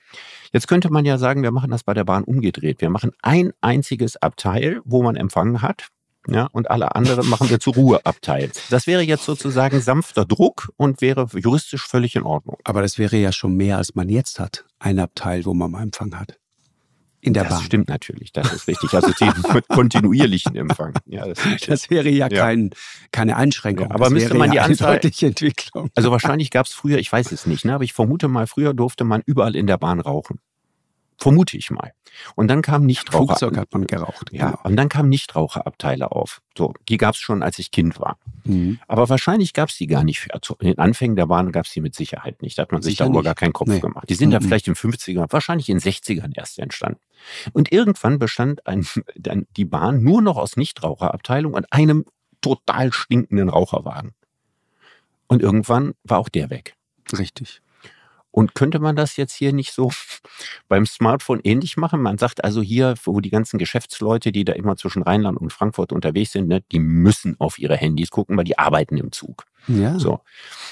B: Jetzt könnte man ja sagen, wir machen das bei der Bahn umgedreht. Wir machen ein einziges Abteil, wo man Empfang hat ja, und alle anderen machen wir zu Ruhe Das
A: wäre jetzt sozusagen sanfter Druck und wäre juristisch völlig in Ordnung. Aber das wäre ja schon mehr, als man jetzt hat. Ein Abteil, wo man Empfang hat. In der das Bahn. stimmt natürlich, das ist richtig. Also mit kontinuierlichen Empfang. Ja, das, das wäre ja, kein, keine Einschränkung.
B: Ja, aber das müsste man die ja Anzahl. Entwicklung. Also wahrscheinlich gab es früher, ich weiß es nicht, ne, aber ich vermute mal, früher durfte man überall in der Bahn rauchen. Vermute ich mal. Und dann kam Nichtraucher. Flugzeug hat man geraucht. Ja, genau. und dann kamen Nichtraucherabteile auf. So, die gab es schon, als ich Kind war. Mhm. Aber wahrscheinlich gab es die gar nicht. Also in den Anfängen der Bahn gab es die mit Sicherheit nicht. Da hat man Sicher sich darüber nicht. gar keinen Kopf nee. gemacht. Die sind mhm. da vielleicht in 50ern, wahrscheinlich in 60ern erst entstanden. Und irgendwann bestand ein, ein, die Bahn nur noch aus Nichtraucherabteilung und einem total stinkenden Raucherwagen. Und irgendwann war auch der weg. Richtig. Und könnte man das jetzt hier nicht so beim Smartphone ähnlich machen? Man sagt also hier, wo die ganzen Geschäftsleute, die da immer zwischen Rheinland und Frankfurt unterwegs sind, ne, die müssen auf ihre Handys gucken, weil die arbeiten im Zug. Ja. So.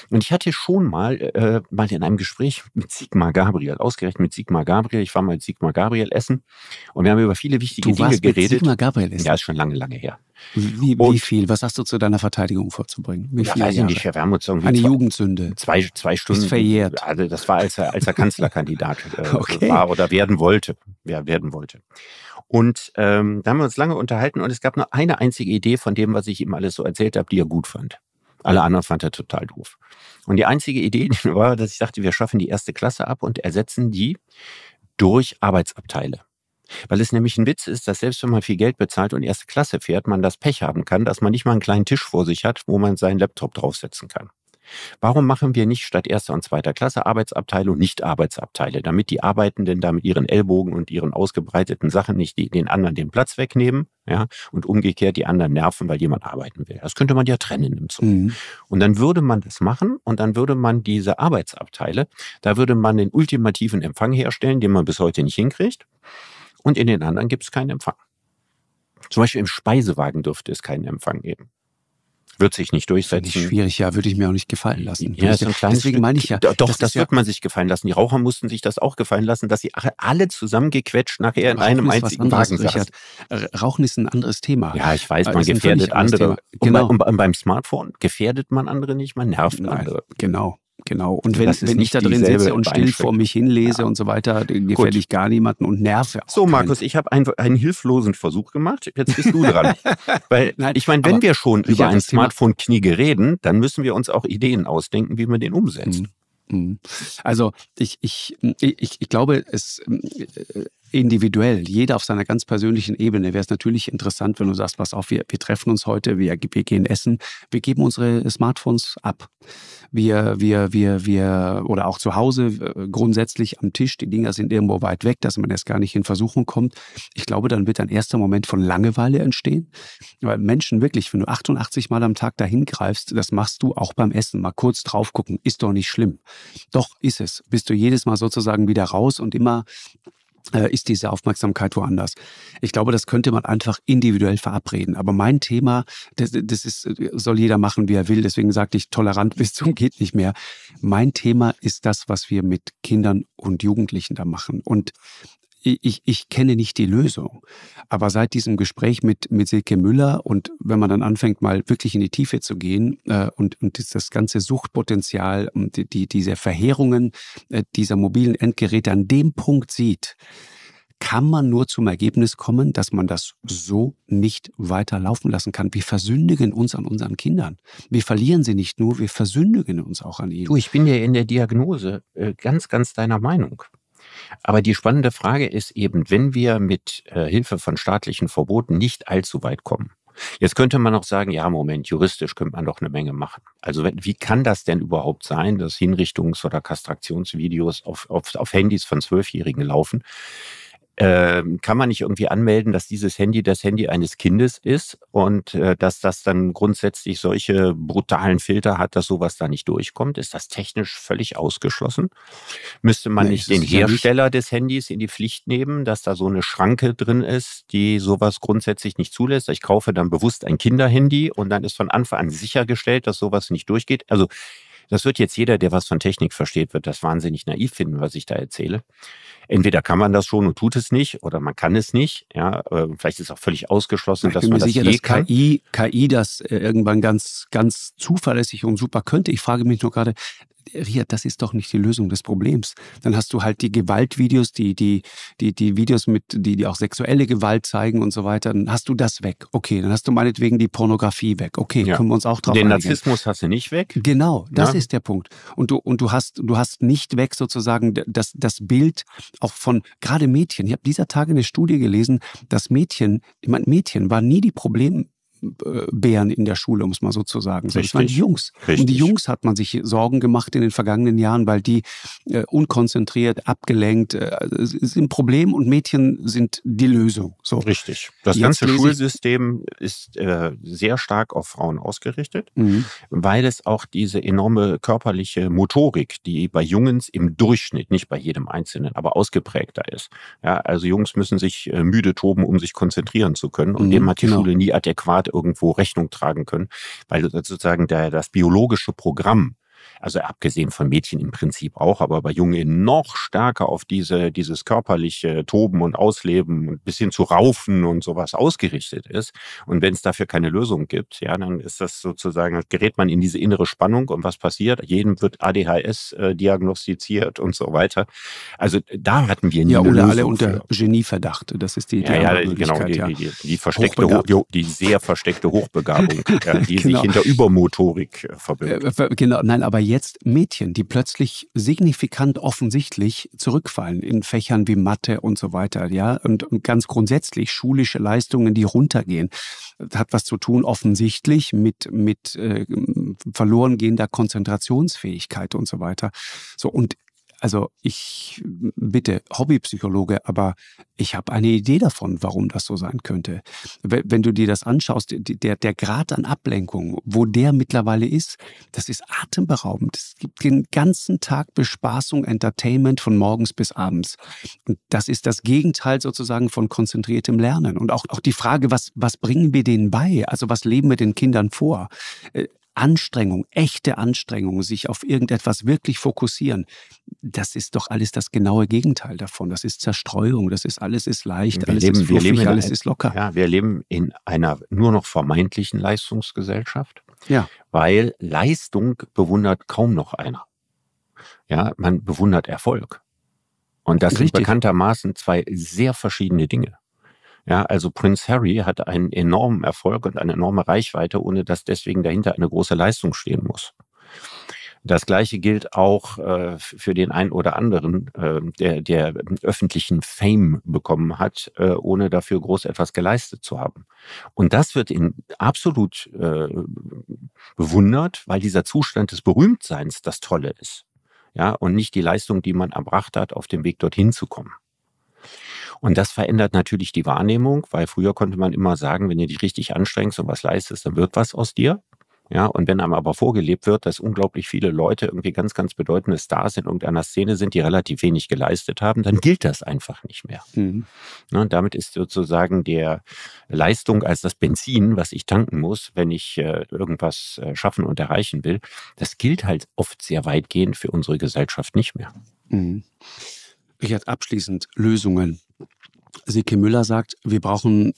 B: Und ich hatte schon mal, äh, mal in einem Gespräch mit Sigmar Gabriel, ausgerechnet mit Sigmar Gabriel, ich war mal mit Sigmar Gabriel essen und wir haben über viele wichtige du Dinge warst geredet. Sigmar Gabriel essen? Ja, ist schon lange, lange
A: her. Wie, wie, viel? Was hast du zu deiner Verteidigung vorzubringen? Wie ja, weiß ich nicht. Wir haben uns irgendwie Eine zwei, Jugendsünde. Zwei, zwei Stunden. Ist verjährt. Also das war, als er, als er Kanzlerkandidat äh, okay. war
B: oder werden wollte. Ja, werden wollte. Und ähm, da haben wir uns lange unterhalten und es gab nur eine einzige Idee von dem, was ich ihm alles so erzählt habe, die er gut fand. Alle anderen fand er total doof. Und die einzige Idee war, dass ich dachte, wir schaffen die erste Klasse ab und ersetzen die durch Arbeitsabteile. Weil es nämlich ein Witz ist, dass selbst wenn man viel Geld bezahlt und erste Klasse fährt, man das Pech haben kann, dass man nicht mal einen kleinen Tisch vor sich hat, wo man seinen Laptop draufsetzen kann. Warum machen wir nicht statt erster und zweiter Klasse Arbeitsabteile nicht Arbeitsabteile, damit die Arbeitenden da mit ihren Ellbogen und ihren ausgebreiteten Sachen nicht die, den anderen den Platz wegnehmen ja, und umgekehrt die anderen nerven, weil jemand arbeiten will. Das könnte man ja trennen im Zug. Mhm. Und dann würde man das machen und dann würde man diese Arbeitsabteile, da würde man den ultimativen Empfang herstellen, den man bis heute nicht hinkriegt und in den anderen gibt es keinen Empfang. Zum Beispiel im Speisewagen dürfte es keinen Empfang geben wird sich nicht durchsetzen. Das ist schwierig, ja, würde ich mir auch nicht gefallen lassen. Ja, so Deswegen meine ich ja. Doch, das, das wird ja man sich gefallen lassen. Die Raucher mussten sich das auch gefallen lassen, dass sie alle zusammengequetscht nachher in einem einzigen Wagen sind.
A: Äh, Rauchen ist ein anderes Thema. Ja, ich weiß, äh, man gefährdet andere. Genau. Und,
B: bei, und, beim Smartphone
A: gefährdet man andere nicht, man nervt Nein, andere. Genau. Genau. Und wenn, wenn ich da drin sitze und still vor mich hinlese ja. und so weiter, äh, gefälle ich gar niemanden und nerve. Auch so, Markus, ich habe einen, einen hilflosen
B: Versuch gemacht. Jetzt bist du dran. Weil Nein, ich meine, wenn wir schon über ein Smartphone-Knie
A: reden, dann müssen wir uns auch Ideen ausdenken, wie man den umsetzt. Mhm. mhm. Also ich, ich, ich, ich glaube, es, äh, individuell, jeder auf seiner ganz persönlichen Ebene, wäre es natürlich interessant, wenn du sagst, pass auf, wir, wir treffen uns heute, wir, wir gehen essen, wir geben unsere Smartphones ab. Wir, wir, wir, wir, oder auch zu Hause äh, grundsätzlich am Tisch, die Dinger sind irgendwo weit weg, dass man erst gar nicht in Versuchung kommt. Ich glaube, dann wird ein erster Moment von Langeweile entstehen. Weil Menschen wirklich, wenn du 88 Mal am Tag dahin greifst, das machst du auch beim Essen. Mal kurz drauf gucken, ist doch nicht schlimm. Doch ist es. Bist du jedes Mal sozusagen wieder raus und immer äh, ist diese Aufmerksamkeit woanders. Ich glaube, das könnte man einfach individuell verabreden. Aber mein Thema, das, das ist, soll jeder machen, wie er will. Deswegen sagte ich, tolerant bis zum geht nicht mehr. Mein Thema ist das, was wir mit Kindern und Jugendlichen da machen. Und ich, ich kenne nicht die Lösung. Aber seit diesem Gespräch mit, mit Silke Müller und wenn man dann anfängt, mal wirklich in die Tiefe zu gehen äh, und, und das, ganze Suchtpotenzial und ähm, die, die, diese Verheerungen äh, dieser mobilen Endgeräte an dem Punkt sieht, kann man nur zum Ergebnis kommen, dass man das so nicht weiter laufen lassen kann. Wir versündigen uns an unseren Kindern. Wir verlieren sie nicht nur, wir versündigen uns auch an ihnen. Du, ich bin ja in der Diagnose äh, ganz, ganz
B: deiner Meinung. Aber die spannende Frage ist eben, wenn wir mit äh, Hilfe von staatlichen Verboten nicht allzu weit kommen, Jetzt könnte man auch sagen, ja, Moment, juristisch könnte man doch eine Menge machen. Also wie kann das denn überhaupt sein, dass Hinrichtungs- oder Kastraktionsvideos auf, auf, auf Handys von Zwölfjährigen laufen? Ähm, kann man nicht irgendwie anmelden, dass dieses Handy das Handy eines Kindes ist und äh, dass das dann grundsätzlich solche brutalen Filter hat, dass sowas da nicht durchkommt? Ist das technisch völlig ausgeschlossen? Müsste man nee, nicht den Hersteller nicht. des Handys in die Pflicht nehmen, dass da so eine Schranke drin ist, die sowas grundsätzlich nicht zulässt? Ich kaufe dann bewusst ein Kinderhandy und dann ist von Anfang an sichergestellt, dass sowas nicht durchgeht. Also das wird jetzt jeder, der was von Technik versteht, wird das wahnsinnig naiv finden, was ich da erzähle. Entweder kann man das schon und tut es nicht, oder man kann es nicht. Ja, äh, vielleicht ist auch völlig ausgeschlossen, ich dass man das sicher, je dass kann.
A: KI, KI das äh, irgendwann ganz, ganz zuverlässig und super könnte. Ich frage mich nur gerade, Ria, das ist doch nicht die Lösung des Problems. Dann hast du halt die Gewaltvideos, die, die, die, die Videos mit, die, die auch sexuelle Gewalt zeigen und so weiter. Dann hast du das weg. Okay, dann hast du meinetwegen die Pornografie weg. Okay, ja. können wir uns auch drauf Den einigen. Narzissmus hast du nicht weg. Genau, das ja. ist der Punkt. Und du, und du hast, du hast nicht weg sozusagen das, das Bild auch von, gerade Mädchen. Ich habe dieser Tage eine Studie gelesen, dass Mädchen, ich meine, Mädchen war nie die Problem, Bären in der Schule, um es mal so zu sagen. Richtig. Das waren die Jungs. Richtig. Und die Jungs hat man sich Sorgen gemacht in den vergangenen Jahren, weil die äh, unkonzentriert, abgelenkt äh, sind Problem und Mädchen sind die Lösung. So. Richtig. Das Jetzt ganze
B: Schulsystem ist äh, sehr stark auf Frauen ausgerichtet, mhm. weil es auch diese enorme körperliche Motorik, die bei Jungs im Durchschnitt, nicht bei jedem Einzelnen, aber ausgeprägter ist. Ja, also Jungs müssen sich äh, müde toben, um sich konzentrieren zu können. Und mhm, dem hat die genau. Schule nie adäquat irgendwo Rechnung tragen können, weil sozusagen der, das biologische Programm also abgesehen von Mädchen im Prinzip auch, aber bei Jungen noch stärker auf diese, dieses körperliche Toben und Ausleben und ein bisschen zu Raufen und sowas ausgerichtet ist. Und wenn es dafür keine Lösung gibt, ja, dann ist das sozusagen, gerät man in diese innere Spannung und was passiert? Jedem wird ADHS äh, diagnostiziert und so weiter. Also da hatten wir nie Ja, oder alle
A: unter Genieverdacht. Das ist die, die ja, ja, genau, die, die, die, die versteckte, Hoch,
B: die sehr versteckte Hochbegabung, die genau. sich hinter Übermotorik äh, verbirgt.
A: Äh, genau, nein, aber aber jetzt Mädchen, die plötzlich signifikant offensichtlich zurückfallen in Fächern wie Mathe und so weiter, ja, und, und ganz grundsätzlich schulische Leistungen, die runtergehen, das hat was zu tun offensichtlich mit mit äh, verlorengehender Konzentrationsfähigkeit und so weiter. So und also ich bitte, Hobbypsychologe, aber ich habe eine Idee davon, warum das so sein könnte. Wenn du dir das anschaust, der, der Grad an Ablenkung, wo der mittlerweile ist, das ist atemberaubend. Es gibt den ganzen Tag Bespaßung, Entertainment von morgens bis abends. Und das ist das Gegenteil sozusagen von konzentriertem Lernen. Und auch, auch die Frage, was, was bringen wir denen bei? Also was leben wir den Kindern vor? Äh, Anstrengung, echte Anstrengung, sich auf irgendetwas wirklich fokussieren, das ist doch alles das genaue Gegenteil davon. Das ist Zerstreuung, das ist alles ist leicht, wir alles leben, ist fluffig, alles ist locker.
B: Ja, wir leben in einer nur noch vermeintlichen Leistungsgesellschaft, ja. weil Leistung bewundert kaum noch einer. Ja, man bewundert Erfolg. Und das Richtig. sind bekanntermaßen zwei sehr verschiedene Dinge. Ja, also Prince Harry hat einen enormen Erfolg und eine enorme Reichweite, ohne dass deswegen dahinter eine große Leistung stehen muss. Das gleiche gilt auch äh, für den einen oder anderen, äh, der, der öffentlichen Fame bekommen hat, äh, ohne dafür groß etwas geleistet zu haben. Und das wird in absolut äh, bewundert, weil dieser Zustand des Berühmtseins das Tolle ist. Ja, und nicht die Leistung, die man erbracht hat, auf dem Weg dorthin zu kommen. Und das verändert natürlich die Wahrnehmung, weil früher konnte man immer sagen, wenn du dich richtig anstrengst und was leistest, dann wird was aus dir. Ja, und wenn einem aber vorgelebt wird, dass unglaublich viele Leute irgendwie ganz, ganz bedeutende Stars in irgendeiner Szene sind, die relativ wenig geleistet haben, dann gilt das einfach nicht mehr. Mhm. Ne, und damit ist sozusagen der Leistung als das Benzin, was ich tanken muss, wenn ich äh, irgendwas äh, schaffen und erreichen will, das gilt halt oft sehr weitgehend für unsere Gesellschaft nicht mehr.
A: Mhm. Ich abschließend Lösungen. Silke Müller sagt, wir brauchen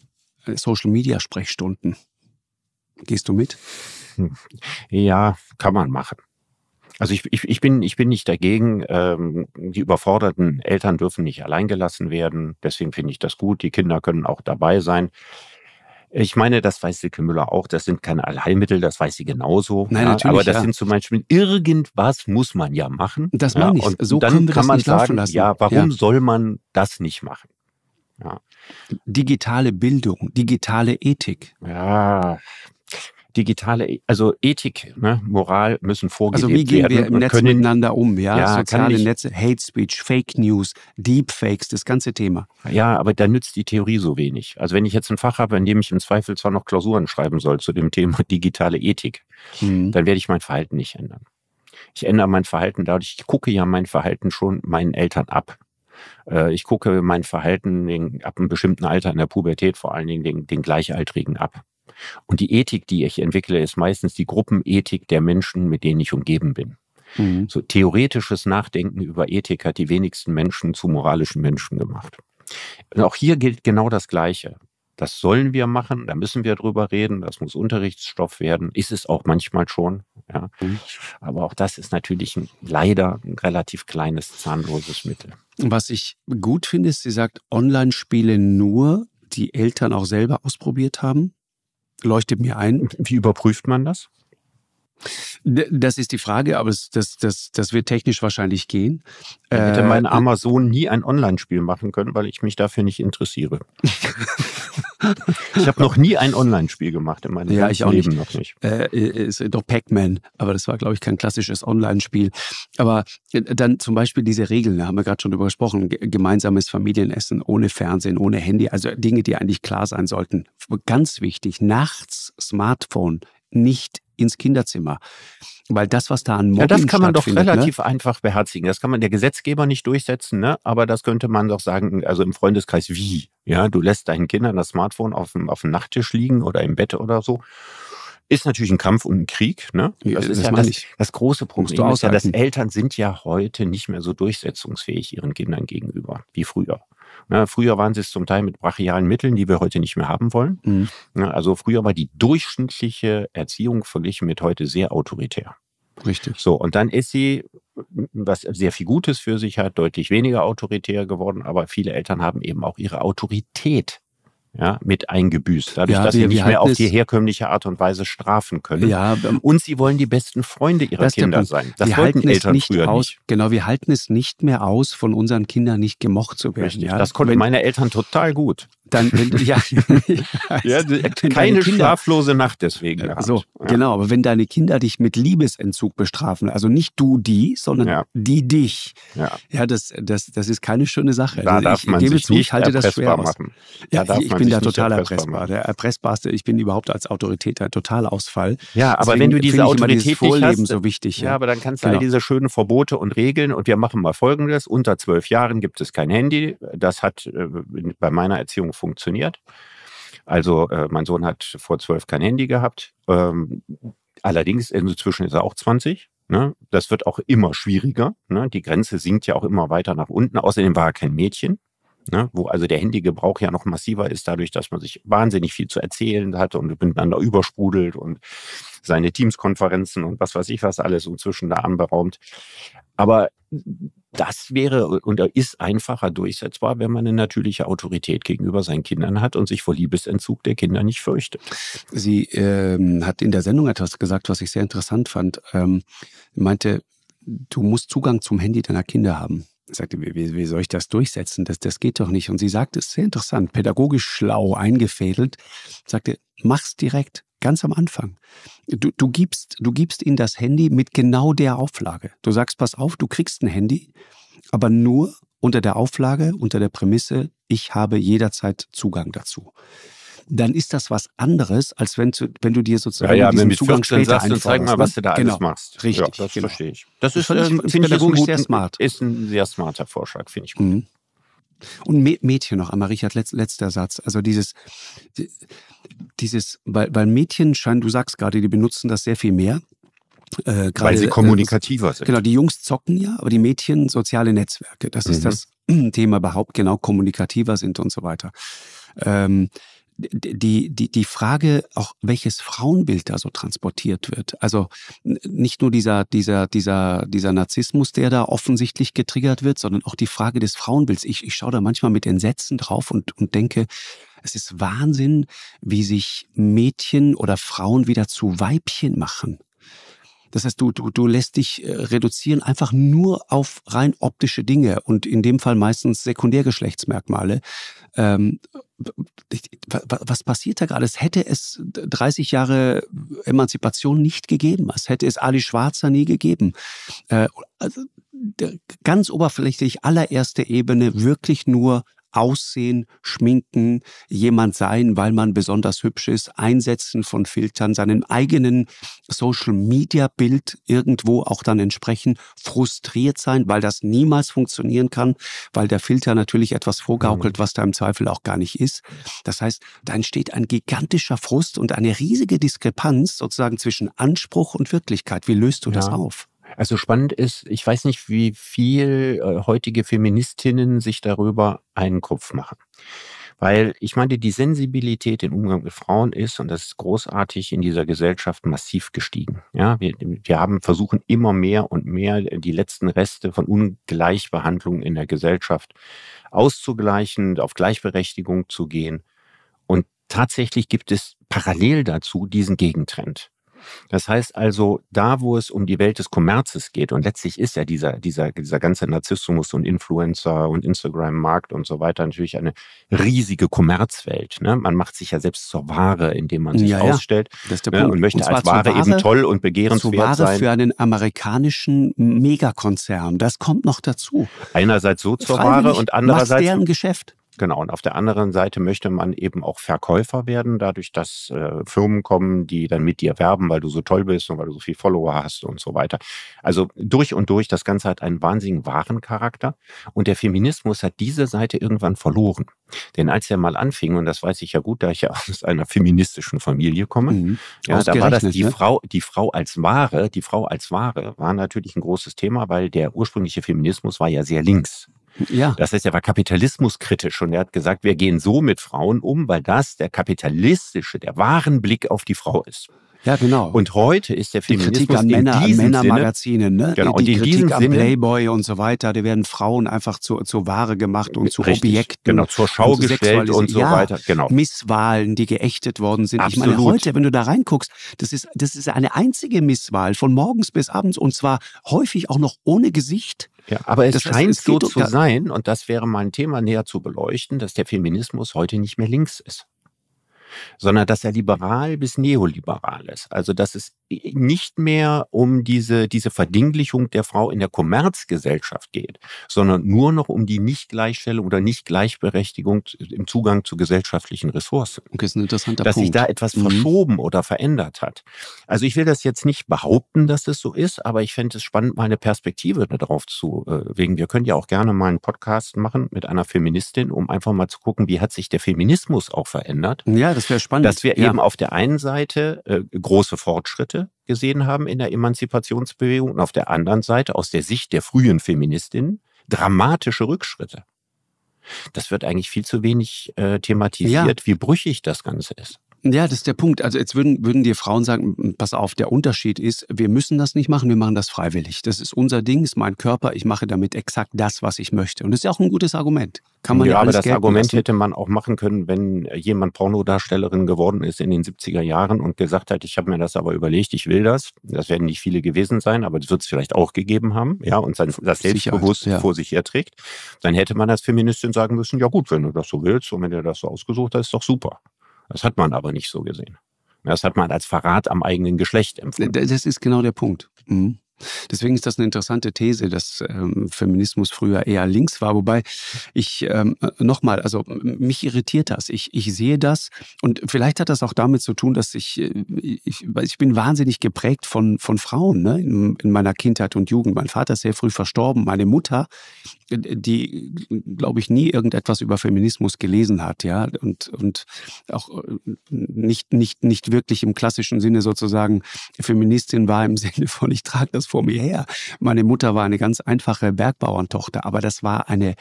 A: äh, Social-Media-Sprechstunden. Gehst du mit? Hm.
B: Ja, kann man machen. Also ich, ich, ich, bin, ich bin nicht dagegen. Ähm, die überforderten Eltern dürfen nicht alleingelassen werden. Deswegen finde ich das gut. Die Kinder können auch dabei sein. Ich meine, das weiß Silke Müller auch. Das sind keine Allheilmittel, das weiß sie genauso. Nein, ja, natürlich, aber das ja. sind zum Beispiel irgendwas muss man ja machen. Das meine ja, ich. So dann kann man sagen, ja, warum soll man das nicht machen? Ja. Digitale Bildung, digitale Ethik. Ja. Digitale, e, also Ethik, ne, Moral müssen vorgelebt werden. Also wie gehen wir im Netz können, miteinander um? Ja, ja soziale Netze, Hate Speech,
A: Fake News, Deepfakes, das ganze Thema.
B: Ja, aber da nützt die Theorie so wenig. Also wenn ich jetzt ein Fach habe, in dem ich im Zweifel zwar noch Klausuren schreiben soll zu dem Thema digitale Ethik, hm. dann werde ich mein Verhalten nicht ändern. Ich ändere mein Verhalten dadurch, ich gucke ja mein Verhalten schon meinen Eltern ab. Äh, ich gucke mein Verhalten den, ab einem bestimmten Alter in der Pubertät vor allen Dingen den, den Gleichaltrigen ab. Und die Ethik, die ich entwickle, ist meistens die Gruppenethik der Menschen, mit denen ich umgeben bin. Mhm. So theoretisches Nachdenken über Ethik hat die wenigsten Menschen zu moralischen Menschen gemacht. Und auch hier gilt genau das Gleiche. Das sollen wir machen, da müssen wir drüber reden, das muss Unterrichtsstoff werden, ist es auch manchmal schon. Ja. Mhm. Aber auch das ist natürlich ein, leider ein relativ kleines, zahnloses
A: Mittel. Was ich gut finde, ist, sie sagt, Online-Spiele nur, die Eltern auch selber ausprobiert haben. Leuchtet mir ein. Wie überprüft man das? Das ist die Frage, aber das, das, das wird technisch wahrscheinlich gehen. Ich hätte äh, mein äh,
B: Amazon nie ein Online-Spiel machen können, weil ich mich dafür nicht interessiere.
A: ich habe noch nie ein Online-Spiel gemacht in meinem ja, ich auch Leben nicht. noch nicht. Äh, äh ist doch Pac-Man, aber das war, glaube ich, kein klassisches Online-Spiel. Aber dann zum Beispiel diese Regeln, da haben wir gerade schon drüber gesprochen, gemeinsames Familienessen ohne Fernsehen, ohne Handy, also Dinge, die eigentlich klar sein sollten. Ganz wichtig, nachts Smartphone nicht ins Kinderzimmer. Weil das, was da an Mobbing Ja, das kann man doch ne relativ ne? einfach beherzigen. Das kann man der Gesetzgeber nicht
B: durchsetzen, ne? aber das könnte man doch sagen, also im Freundeskreis, wie? Ja, du lässt deinen Kindern das Smartphone auf dem, auf dem Nachttisch liegen oder im Bett oder so ist natürlich ein Kampf und ein Krieg. Ne? Das ist ja das, das, große Problem. Ist ja, dass Eltern sind ja heute nicht mehr so durchsetzungsfähig ihren Kindern gegenüber wie früher. Ja, ne, früher waren sie es zum Teil mit brachialen Mitteln, die wir heute nicht mehr haben wollen. Mhm. Ja, ne, also früher war die durchschnittliche Erziehung verglichen mit heute sehr autoritär. Richtig. So, und dann ist sie, was sehr viel Gutes für sich hat, deutlich weniger autoritär geworden, aber viele Eltern haben eben auch ihre Autorität ja, mit eingebüßt, dadurch, ja, dass wir, sie nicht mehr auf die herkömmliche Art und Weise strafen können. Ja, ähm,
A: und sie wollen die besten Freunde ihrer Kinder sein. Das wir wollten Eltern nicht früher aus, nicht. Genau, wir halten es nicht mehr aus, von unseren Kindern nicht gemocht zu werden. Richtig, ja. das konnten meine Eltern total gut dann wenn du ja, ja also, keine Kinder, schlaflose Nacht deswegen äh, gehabt. So, ja. genau, aber wenn deine Kinder dich mit Liebesentzug bestrafen, also nicht du die, sondern ja. die dich. Ja, ja das, das, das ist keine schöne Sache. Da also darf ich, man gebe sich zu, nicht ich halte das schwer machen. Aus. Ja, da ich, bin da total erpressbar. Machen. Der erpressbarste, ich bin überhaupt als Autorität ein Totalausfall. Ja, aber Deswegen wenn du diese Autorität Vorleben hast, so wichtig. Ja, aber dann kannst du genau. all
B: diese schönen Verbote und Regeln und wir machen mal folgendes, unter zwölf Jahren gibt es kein Handy, das hat äh, bei meiner Erziehung funktioniert. Also äh, mein Sohn hat vor zwölf kein Handy gehabt. Ähm, allerdings inzwischen ist er auch 20. Ne? Das wird auch immer schwieriger. Ne? Die Grenze sinkt ja auch immer weiter nach unten. Außerdem war er kein Mädchen. Ne, wo also der Handygebrauch ja noch massiver ist, dadurch, dass man sich wahnsinnig viel zu erzählen hatte und miteinander übersprudelt und seine Teams-Konferenzen und was weiß ich was alles inzwischen da anberaumt. Aber das wäre äh, und ist einfacher durchsetzbar, wenn man eine natürliche Autorität gegenüber seinen Kindern hat und sich vor
A: Liebesentzug der Kinder nicht fürchtet. Sie ähm, hat in der Sendung etwas gesagt, was ich sehr interessant fand. Ähm, meinte, du musst Zugang zum Handy deiner Kinder haben. Ich sagte, wie, wie soll ich das durchsetzen? Das, das geht doch nicht. Und sie sagte, es ist sehr interessant, pädagogisch schlau eingefädelt, sagte, mach's direkt. Ganz am Anfang. Du, du, gibst, du gibst ihnen das Handy mit genau der Auflage. Du sagst, pass auf, du kriegst ein Handy, aber nur unter der Auflage, unter der Prämisse, ich habe jederzeit Zugang dazu. Dann ist das was anderes, als wenn, zu, wenn du dir sozusagen ja, ja, diesen mit Zugang später sagst, einforderst. Zeig mal, was du da ne? genau, alles machst. Richtig, ja, das genau. verstehe ich. Das, das ist, ähm, ähm, finde ich, sehr smart.
B: Ist ein sehr smarter Vorschlag,
A: finde ich gut. Mhm. Und Mädchen noch einmal, Richard, letzter Satz. Also dieses, dieses weil, weil Mädchen scheinen, du sagst gerade, die benutzen das sehr viel mehr. Äh, grade, weil sie äh, kommunikativer äh, sind. Genau, die Jungs zocken ja, aber die Mädchen soziale Netzwerke. Das mhm. ist das Thema überhaupt, genau, kommunikativer sind und so weiter. Ähm, die, die, die Frage auch, welches Frauenbild da so transportiert wird. Also nicht nur dieser, dieser, dieser, dieser Narzissmus, der da offensichtlich getriggert wird, sondern auch die Frage des Frauenbilds. Ich, ich schaue da manchmal mit Entsetzen drauf und, und denke, es ist Wahnsinn, wie sich Mädchen oder Frauen wieder zu Weibchen machen. Das heißt, du, du, du lässt dich äh, reduzieren einfach nur auf rein optische Dinge und in dem Fall meistens Sekundärgeschlechtsmerkmale. Ähm, was passiert da gerade? Es hätte es 30 Jahre Emanzipation nicht gegeben. Es hätte es Ali Schwarzer nie gegeben. Äh, also, ganz oberflächlich, allererste Ebene, wirklich nur Aussehen, Schminken, jemand sein, weil man besonders hübsch ist, Einsetzen von Filtern, seinem eigenen Social-Media-Bild irgendwo auch dann entsprechen, frustriert sein, weil das niemals funktionieren kann, weil der Filter natürlich etwas vorgaukelt, mhm. was da im Zweifel auch gar nicht ist. Das heißt, da entsteht ein gigantischer Frust und eine riesige Diskrepanz sozusagen zwischen Anspruch und Wirklichkeit. Wie löst du ja. das auf? Also spannend ist, ich weiß nicht, wie viel äh, heutige
B: Feministinnen sich darüber einen Kopf machen. Weil ich meine, die Sensibilität im Umgang mit Frauen ist, und das ist großartig, in dieser Gesellschaft massiv gestiegen. Ja, wir, wir haben, versuchen immer mehr und mehr die letzten Reste von Ungleichbehandlung in der Gesellschaft auszugleichen, auf Gleichberechtigung zu gehen. Und tatsächlich gibt es parallel dazu diesen Gegentrend. Das heißt also, da wo es um die Welt des Kommerzes geht, und letztlich ist ja dieser, dieser, dieser ganze Narzissmus und Influencer und Instagram-Markt und so weiter natürlich eine riesige Kommerzwelt. Ne? Man macht sich ja selbst zur Ware, indem man sich ja, ausstellt ja. Ne? und möchte und als Ware, Ware, eben toll und begehrenswert Ware sein. für
A: einen amerikanischen Megakonzern. Das kommt noch dazu.
B: Einerseits so
A: zur Ware und andererseits... deren
B: Geschäft. Genau, und auf der anderen Seite
A: möchte man eben auch Verkäufer
B: werden, dadurch, dass äh, Firmen kommen, die dann mit dir werben, weil du so toll bist und weil du so viel Follower hast und so weiter. Also durch und durch, das Ganze hat einen wahnsinnigen wahren Charakter. Und der Feminismus hat diese Seite irgendwann verloren. Denn als er mal anfing, und das weiß ich ja gut, da ich ja aus einer feministischen Familie komme, mhm. ja, da war das die ne? Frau, die Frau als Ware, die Frau als Ware war natürlich ein großes Thema, weil der ursprüngliche Feminismus war ja sehr links. Ja. Das heißt, er war kapitalismuskritisch und er hat gesagt, wir gehen so mit Frauen um, weil das der kapitalistische, der wahren Blick auf die Frau ist. Ja, genau. Und heute ist der Feminismus die Kritik an Männer, an Männermagazinen, ne? Genau. Die, die, die Kritik an Sinne, Playboy
A: und so weiter, da werden Frauen einfach zur, zur Ware gemacht und zu richtig, Objekten. Genau, zur Schau und gestellt und so ja, weiter. Genau. Misswahlen, die geächtet worden sind. Absolut. Ich meine, heute, wenn du da reinguckst, das ist, das ist eine einzige Misswahl von morgens bis abends und zwar häufig auch noch ohne Gesicht. Ja, aber es das scheint heißt, es so zu
B: sein, und das wäre mein Thema näher zu beleuchten, dass der Feminismus heute nicht mehr links ist sondern dass er liberal bis neoliberal ist. Also dass es äh, nicht mehr um diese, diese Verdinglichung der Frau in der Kommerzgesellschaft geht, sondern nur noch um die Nichtgleichstellung oder Nichtgleichberechtigung im Zugang zu gesellschaftlichen Ressourcen. Okay, ist ein interessanter dass Punkt. sich da etwas mhm. oder verändert hat. Also ich will das jetzt nicht behaupten, dass es so ist, aber ich fände es spannend, mal eine Perspektive darauf zu äh, wegen. Wir können ja auch gerne mal einen Podcast machen mit einer Feministin, um einfach mal zu gucken, wie hat sich der Feminismus auch verändert. Ja, das wäre spannend. Dass wir ja. eben auf der einen Seite äh, große Fortschritte Seite gesehen haben in der Emanzipationsbewegung und auf der anderen Seite aus der Sicht der frühen Feministinnen dramatische
A: Rückschritte. Das wird eigentlich viel zu wenig äh, thematisiert,
B: ja. wie brüchig das Ganze ist.
A: Ja, das ist der Punkt. Also jetzt würden, würden dir Frauen sagen, pass auf, der Unterschied ist, wir müssen das nicht machen, wir machen das freiwillig. Das ist unser Ding, ist mein Körper, ich mache damit exakt das, was ich möchte. Und das ist ja auch ein gutes Argument. Kann man ja, ja aber das Argument lassen. hätte
B: man auch machen können, wenn jemand Pornodarstellerin geworden ist in den 70er Jahren und gesagt hat, ich habe mir das aber überlegt, ich will das. Das werden nicht viele gewesen sein, aber das wird es vielleicht auch gegeben haben, ja, und sein, das selbstbewusst ja. vor sich herträgt. Dann hätte man als Feministin sagen müssen, ja gut, wenn du das so willst und wenn du das so ausgesucht hast, ist doch super.
A: Das hat man aber nicht so gesehen. Das hat man als Verrat am eigenen Geschlecht empfunden. Das ist genau der Punkt. Mhm. Deswegen ist das eine interessante These, dass ähm, Feminismus früher eher links war. Wobei ich ähm, äh, nochmal, also mich irritiert das. Ich, ich sehe das und vielleicht hat das auch damit zu tun, dass ich, äh, ich, ich bin wahnsinnig geprägt von, von Frauen ne? in, in meiner Kindheit und Jugend. Mein Vater ist sehr früh verstorben. Meine Mutter, äh, die, glaube ich, nie irgendetwas über Feminismus gelesen hat, ja, und, und auch nicht, nicht, nicht wirklich im klassischen Sinne sozusagen Feministin war, im Sinne von, ich trage das vor mir her. Meine Mutter war eine ganz einfache Bergbauerntochter, aber das war eine,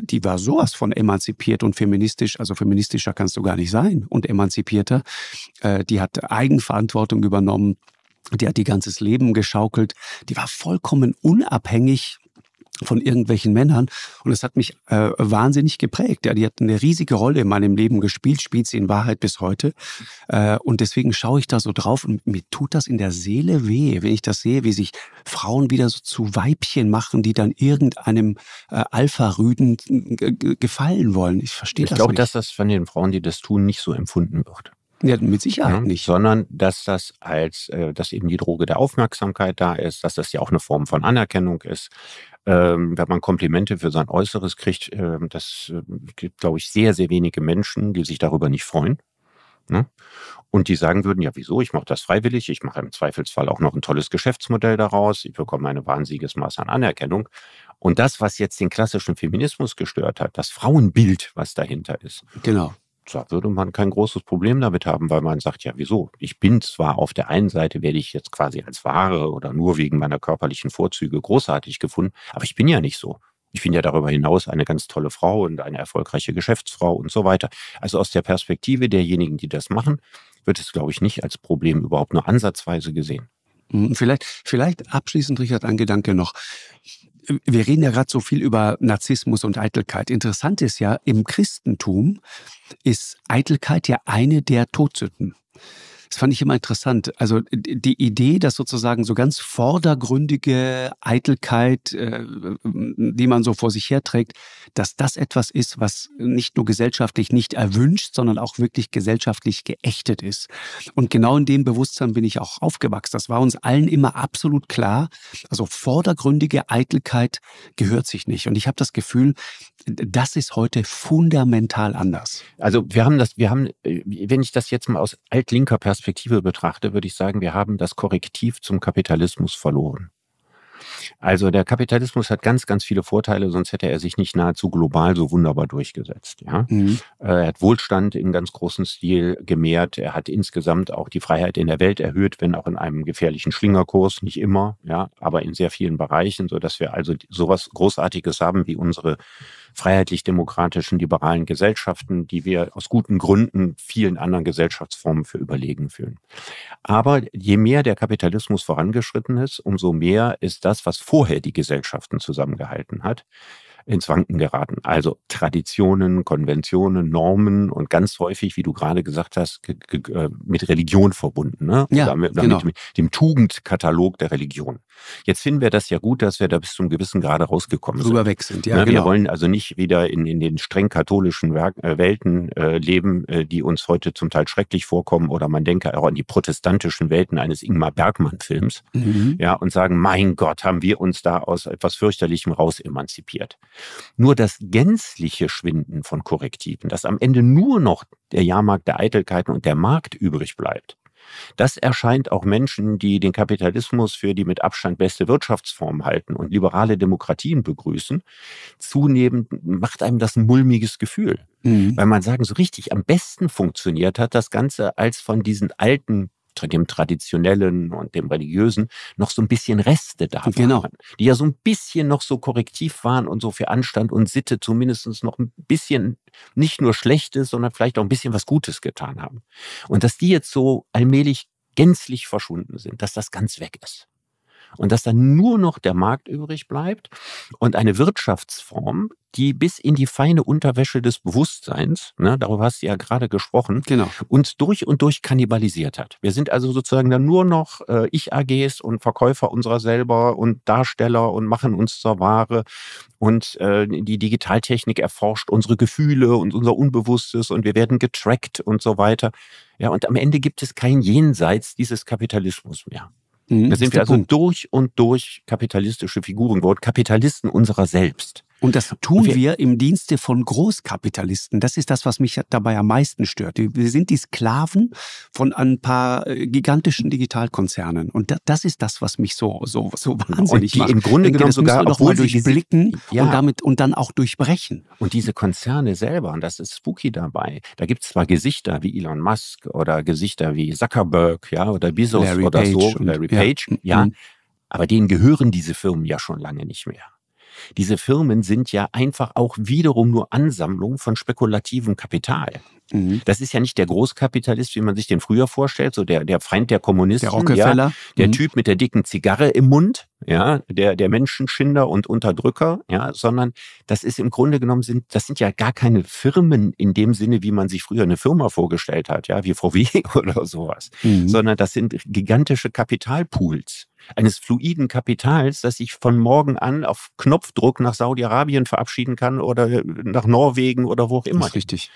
A: die war sowas von emanzipiert und feministisch, also feministischer kannst du gar nicht sein und emanzipierter. Äh, die hat Eigenverantwortung übernommen. Die hat die ganzes Leben geschaukelt. Die war vollkommen unabhängig von irgendwelchen Männern. Und es hat mich äh, wahnsinnig geprägt. Ja, die hat eine riesige Rolle in meinem Leben gespielt, spielt sie in Wahrheit bis heute. Äh, und deswegen schaue ich da so drauf und mir tut das in der Seele weh, wenn ich das sehe, wie sich Frauen wieder so zu Weibchen machen, die dann irgendeinem äh, Alpha-Rüden äh, gefallen wollen. Ich verstehe ich das glaub, nicht. Ich glaube, dass das von den Frauen, die das tun, nicht so empfunden wird. Ja,
B: mit Sicherheit ja, nicht. Sondern, dass das als, äh, dass eben die Droge der Aufmerksamkeit da ist, dass das ja auch eine Form von Anerkennung ist, ähm, wenn man Komplimente für sein Äußeres kriegt, ähm, das äh, gibt, glaube ich, sehr, sehr wenige Menschen, die sich darüber nicht freuen. Ne? Und die sagen würden, ja, wieso, ich mache das freiwillig, ich mache im Zweifelsfall auch noch ein tolles Geschäftsmodell daraus, ich bekomme ein wahnsinniges Maß an Anerkennung. Und das, was jetzt den klassischen Feminismus gestört hat, das Frauenbild, was dahinter ist, genau da würde man kein großes Problem damit haben, weil man sagt, ja, wieso? Ich bin zwar auf der einen Seite, werde ich jetzt quasi als Ware oder nur wegen meiner körperlichen Vorzüge großartig gefunden, aber ich bin ja nicht so. Ich bin ja darüber hinaus eine ganz tolle Frau und eine erfolgreiche Geschäftsfrau und so weiter. Also aus der Perspektive derjenigen, die das machen, wird es, glaube ich, nicht als Problem überhaupt nur ansatzweise gesehen. Hm, vielleicht,
A: vielleicht abschließend, Richard, ein Gedanke noch wir reden ja gerade so viel über Narzissmus und Eitelkeit. Interessant ist ja, im Christentum ist Eitelkeit ja eine der Todsünden. Das fand ich immer interessant. Also die Idee, dass sozusagen so ganz vordergründige Eitelkeit, äh, die man so vor sich herträgt, dass das etwas ist, was nicht nur gesellschaftlich nicht erwünscht, sondern auch wirklich gesellschaftlich geächtet ist. Und genau in dem Bewusstsein bin ich auch aufgewachsen. Das war uns allen immer absolut klar. Also vordergründige Eitelkeit gehört sich nicht. Und ich habe das Gefühl, das ist heute fundamental anders. Also wir haben das, wir haben, wenn
B: ich das jetzt mal aus altlinker Perspektive betrachte, würde ich sagen, wir haben das Korrektiv zum Kapitalismus verloren. Also der Kapitalismus hat ganz, ganz viele Vorteile, sonst hätte er sich nicht nahezu global so wunderbar durchgesetzt. Ja? Mhm. Äh, er hat Wohlstand im ganz großen Stil gemehrt. Er hat insgesamt auch die Freiheit in der Welt erhöht, wenn auch in einem gefährlichen Schlingerkurs, nicht immer, ja, aber in sehr vielen Bereichen, sodass wir also sowas Großartiges haben wie unsere freiheitlich-demokratischen, liberalen Gesellschaften, die wir aus guten Gründen vielen anderen Gesellschaftsformen für überlegen fühlen. Aber je mehr der Kapitalismus vorangeschritten ist, umso mehr ist das, was vorher die Gesellschaften zusammengehalten hat, ins Wanken geraten. Also Traditionen, Konventionen, Normen und ganz häufig, wie du gerade gesagt hast, äh, mit Religion verbunden. Ne? Ja, mit, genau. mit, dem Tugendkatalog der Religion. Jetzt finden wir das ja gut, dass wir da bis zum gewissen Grade rausgekommen Drüber sind. weg sind, ja. Na, ne, genau. Wir wollen also nicht wieder in, in den streng katholischen Werk, äh, Welten äh, leben, äh, die uns heute zum Teil schrecklich vorkommen. Oder man denke auch an die protestantischen Welten eines Ingmar Bergmann-Films. Mhm. Ja, und sagen, mein Gott, haben wir uns da aus etwas fürchterlichem raus emanzipiert. Nur das gänzliche Schwinden von Korrektiven, dass am Ende nur noch der Jahrmarkt der Eitelkeiten und der Markt übrig bleibt, das erscheint auch Menschen, die den Kapitalismus für die mit Abstand beste Wirtschaftsform halten und liberale Demokratien begrüßen, zunehmend macht einem das ein mulmiges Gefühl. Mhm. Weil man sagen, so richtig am besten funktioniert hat das Ganze als von diesen alten dem traditionellen und dem religiösen noch so ein bisschen Reste da genau. die ja so ein bisschen noch so korrektiv waren und so für Anstand und Sitte zumindest noch ein bisschen nicht nur Schlechtes, sondern vielleicht auch ein bisschen was Gutes getan haben. Und dass die jetzt so allmählich gänzlich verschwunden sind, dass das ganz weg ist und dass dann nur noch der Markt übrig bleibt und eine Wirtschaftsform, die bis in die feine Unterwäsche des Bewusstseins, ne, darüber hast du ja gerade gesprochen, genau. uns durch und durch kannibalisiert hat. Wir sind also sozusagen dann nur noch äh, Ich-AGs und Verkäufer unserer selber und Darsteller und machen uns zur Ware. Und äh, die Digitaltechnik erforscht unsere Gefühle und unser Unbewusstes und wir werden getrackt und so weiter. Ja, und am Ende gibt es kein Jenseits dieses Kapitalismus mehr. Mhm, da sind wir also Punkt. durch und durch kapitalistische Figuren geworden, Kapitalisten unserer selbst. Und das tun wir,
A: wir im Dienste von Großkapitalisten. Das ist das, was mich dabei am meisten stört. Wir sind die Sklaven von ein paar äh, gigantischen Digitalkonzernen. Und das ist das, was mich so, so, so wahnsinnig und die macht. Im Grunde denke, genommen sogar, obwohl mal durchblicken ja. und damit und dann auch
B: durchbrechen. Und diese Konzerne selber, und das ist spooky dabei, da gibt es zwar Gesichter wie Elon Musk oder Gesichter wie Zuckerberg, ja, oder Bezos Larry oder Page so, Larry Page, ja. ja. Mhm. Aber denen gehören diese Firmen ja schon lange nicht mehr. Diese Firmen sind ja einfach auch wiederum nur Ansammlung von spekulativem Kapital. Mhm. Das ist ja nicht der Großkapitalist, wie man sich den früher vorstellt, so der, der Feind der Kommunisten, der, Rockefeller. Ja, der mhm. Typ mit der dicken Zigarre im Mund, ja, der, der Menschenschinder und Unterdrücker, ja, sondern das ist im Grunde genommen sind, das sind ja gar keine Firmen in dem Sinne, wie man sich früher eine Firma vorgestellt hat, ja, wie VW oder sowas, mhm. sondern das sind gigantische Kapitalpools eines fluiden Kapitals, das sich von morgen an auf Knopfdruck nach Saudi-Arabien verabschieden kann oder äh, nach Norwegen oder wo auch immer. Das ist richtig.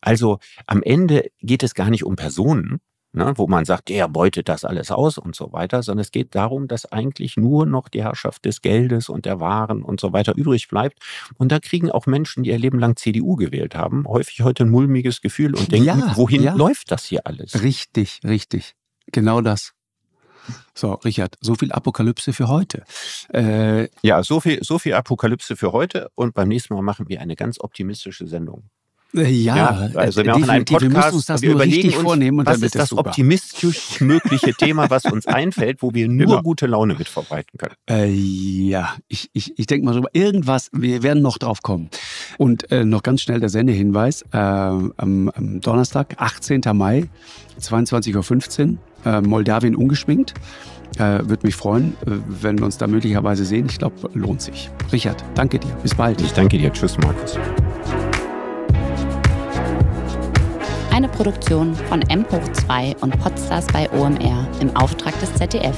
B: Also am Ende geht es gar nicht um Personen, ne, wo man sagt, der beutet das alles aus und so weiter, sondern es geht darum, dass eigentlich nur noch die Herrschaft des Geldes und der Waren und so weiter übrig bleibt. Und da kriegen auch Menschen, die ihr Leben lang CDU gewählt haben, häufig heute ein mulmiges Gefühl und denken, ja, wohin ja. läuft das hier alles? Richtig, richtig. Genau das. So, Richard, so
A: viel Apokalypse für heute.
B: Äh, ja, so viel, so viel Apokalypse für heute und beim nächsten Mal machen wir eine ganz optimistische Sendung.
A: Äh, ja, ja, äh, also wir äh, machen einen Podcast, wir müssen uns das wir nur richtig uns, vornehmen und was dann ist das super.
B: optimistisch mögliche Thema, was uns einfällt, wo wir nur genau. gute
A: Laune mit verbreiten können. Äh, ja, ich, ich, ich denke mal drüber. Irgendwas, wir werden noch drauf kommen. Und äh, noch ganz schnell der Sendehinweis. Äh, am, am Donnerstag, 18. Mai, 22.15 Uhr äh, Moldawien ungeschminkt. Äh, Würde mich freuen, äh, wenn wir uns da möglicherweise sehen. Ich glaube, lohnt sich. Richard, danke dir. Bis bald. Ich danke dir. Tschüss, Markus. Eine Produktion von M hoch 2 und Podstars bei OMR im Auftrag des ZDF.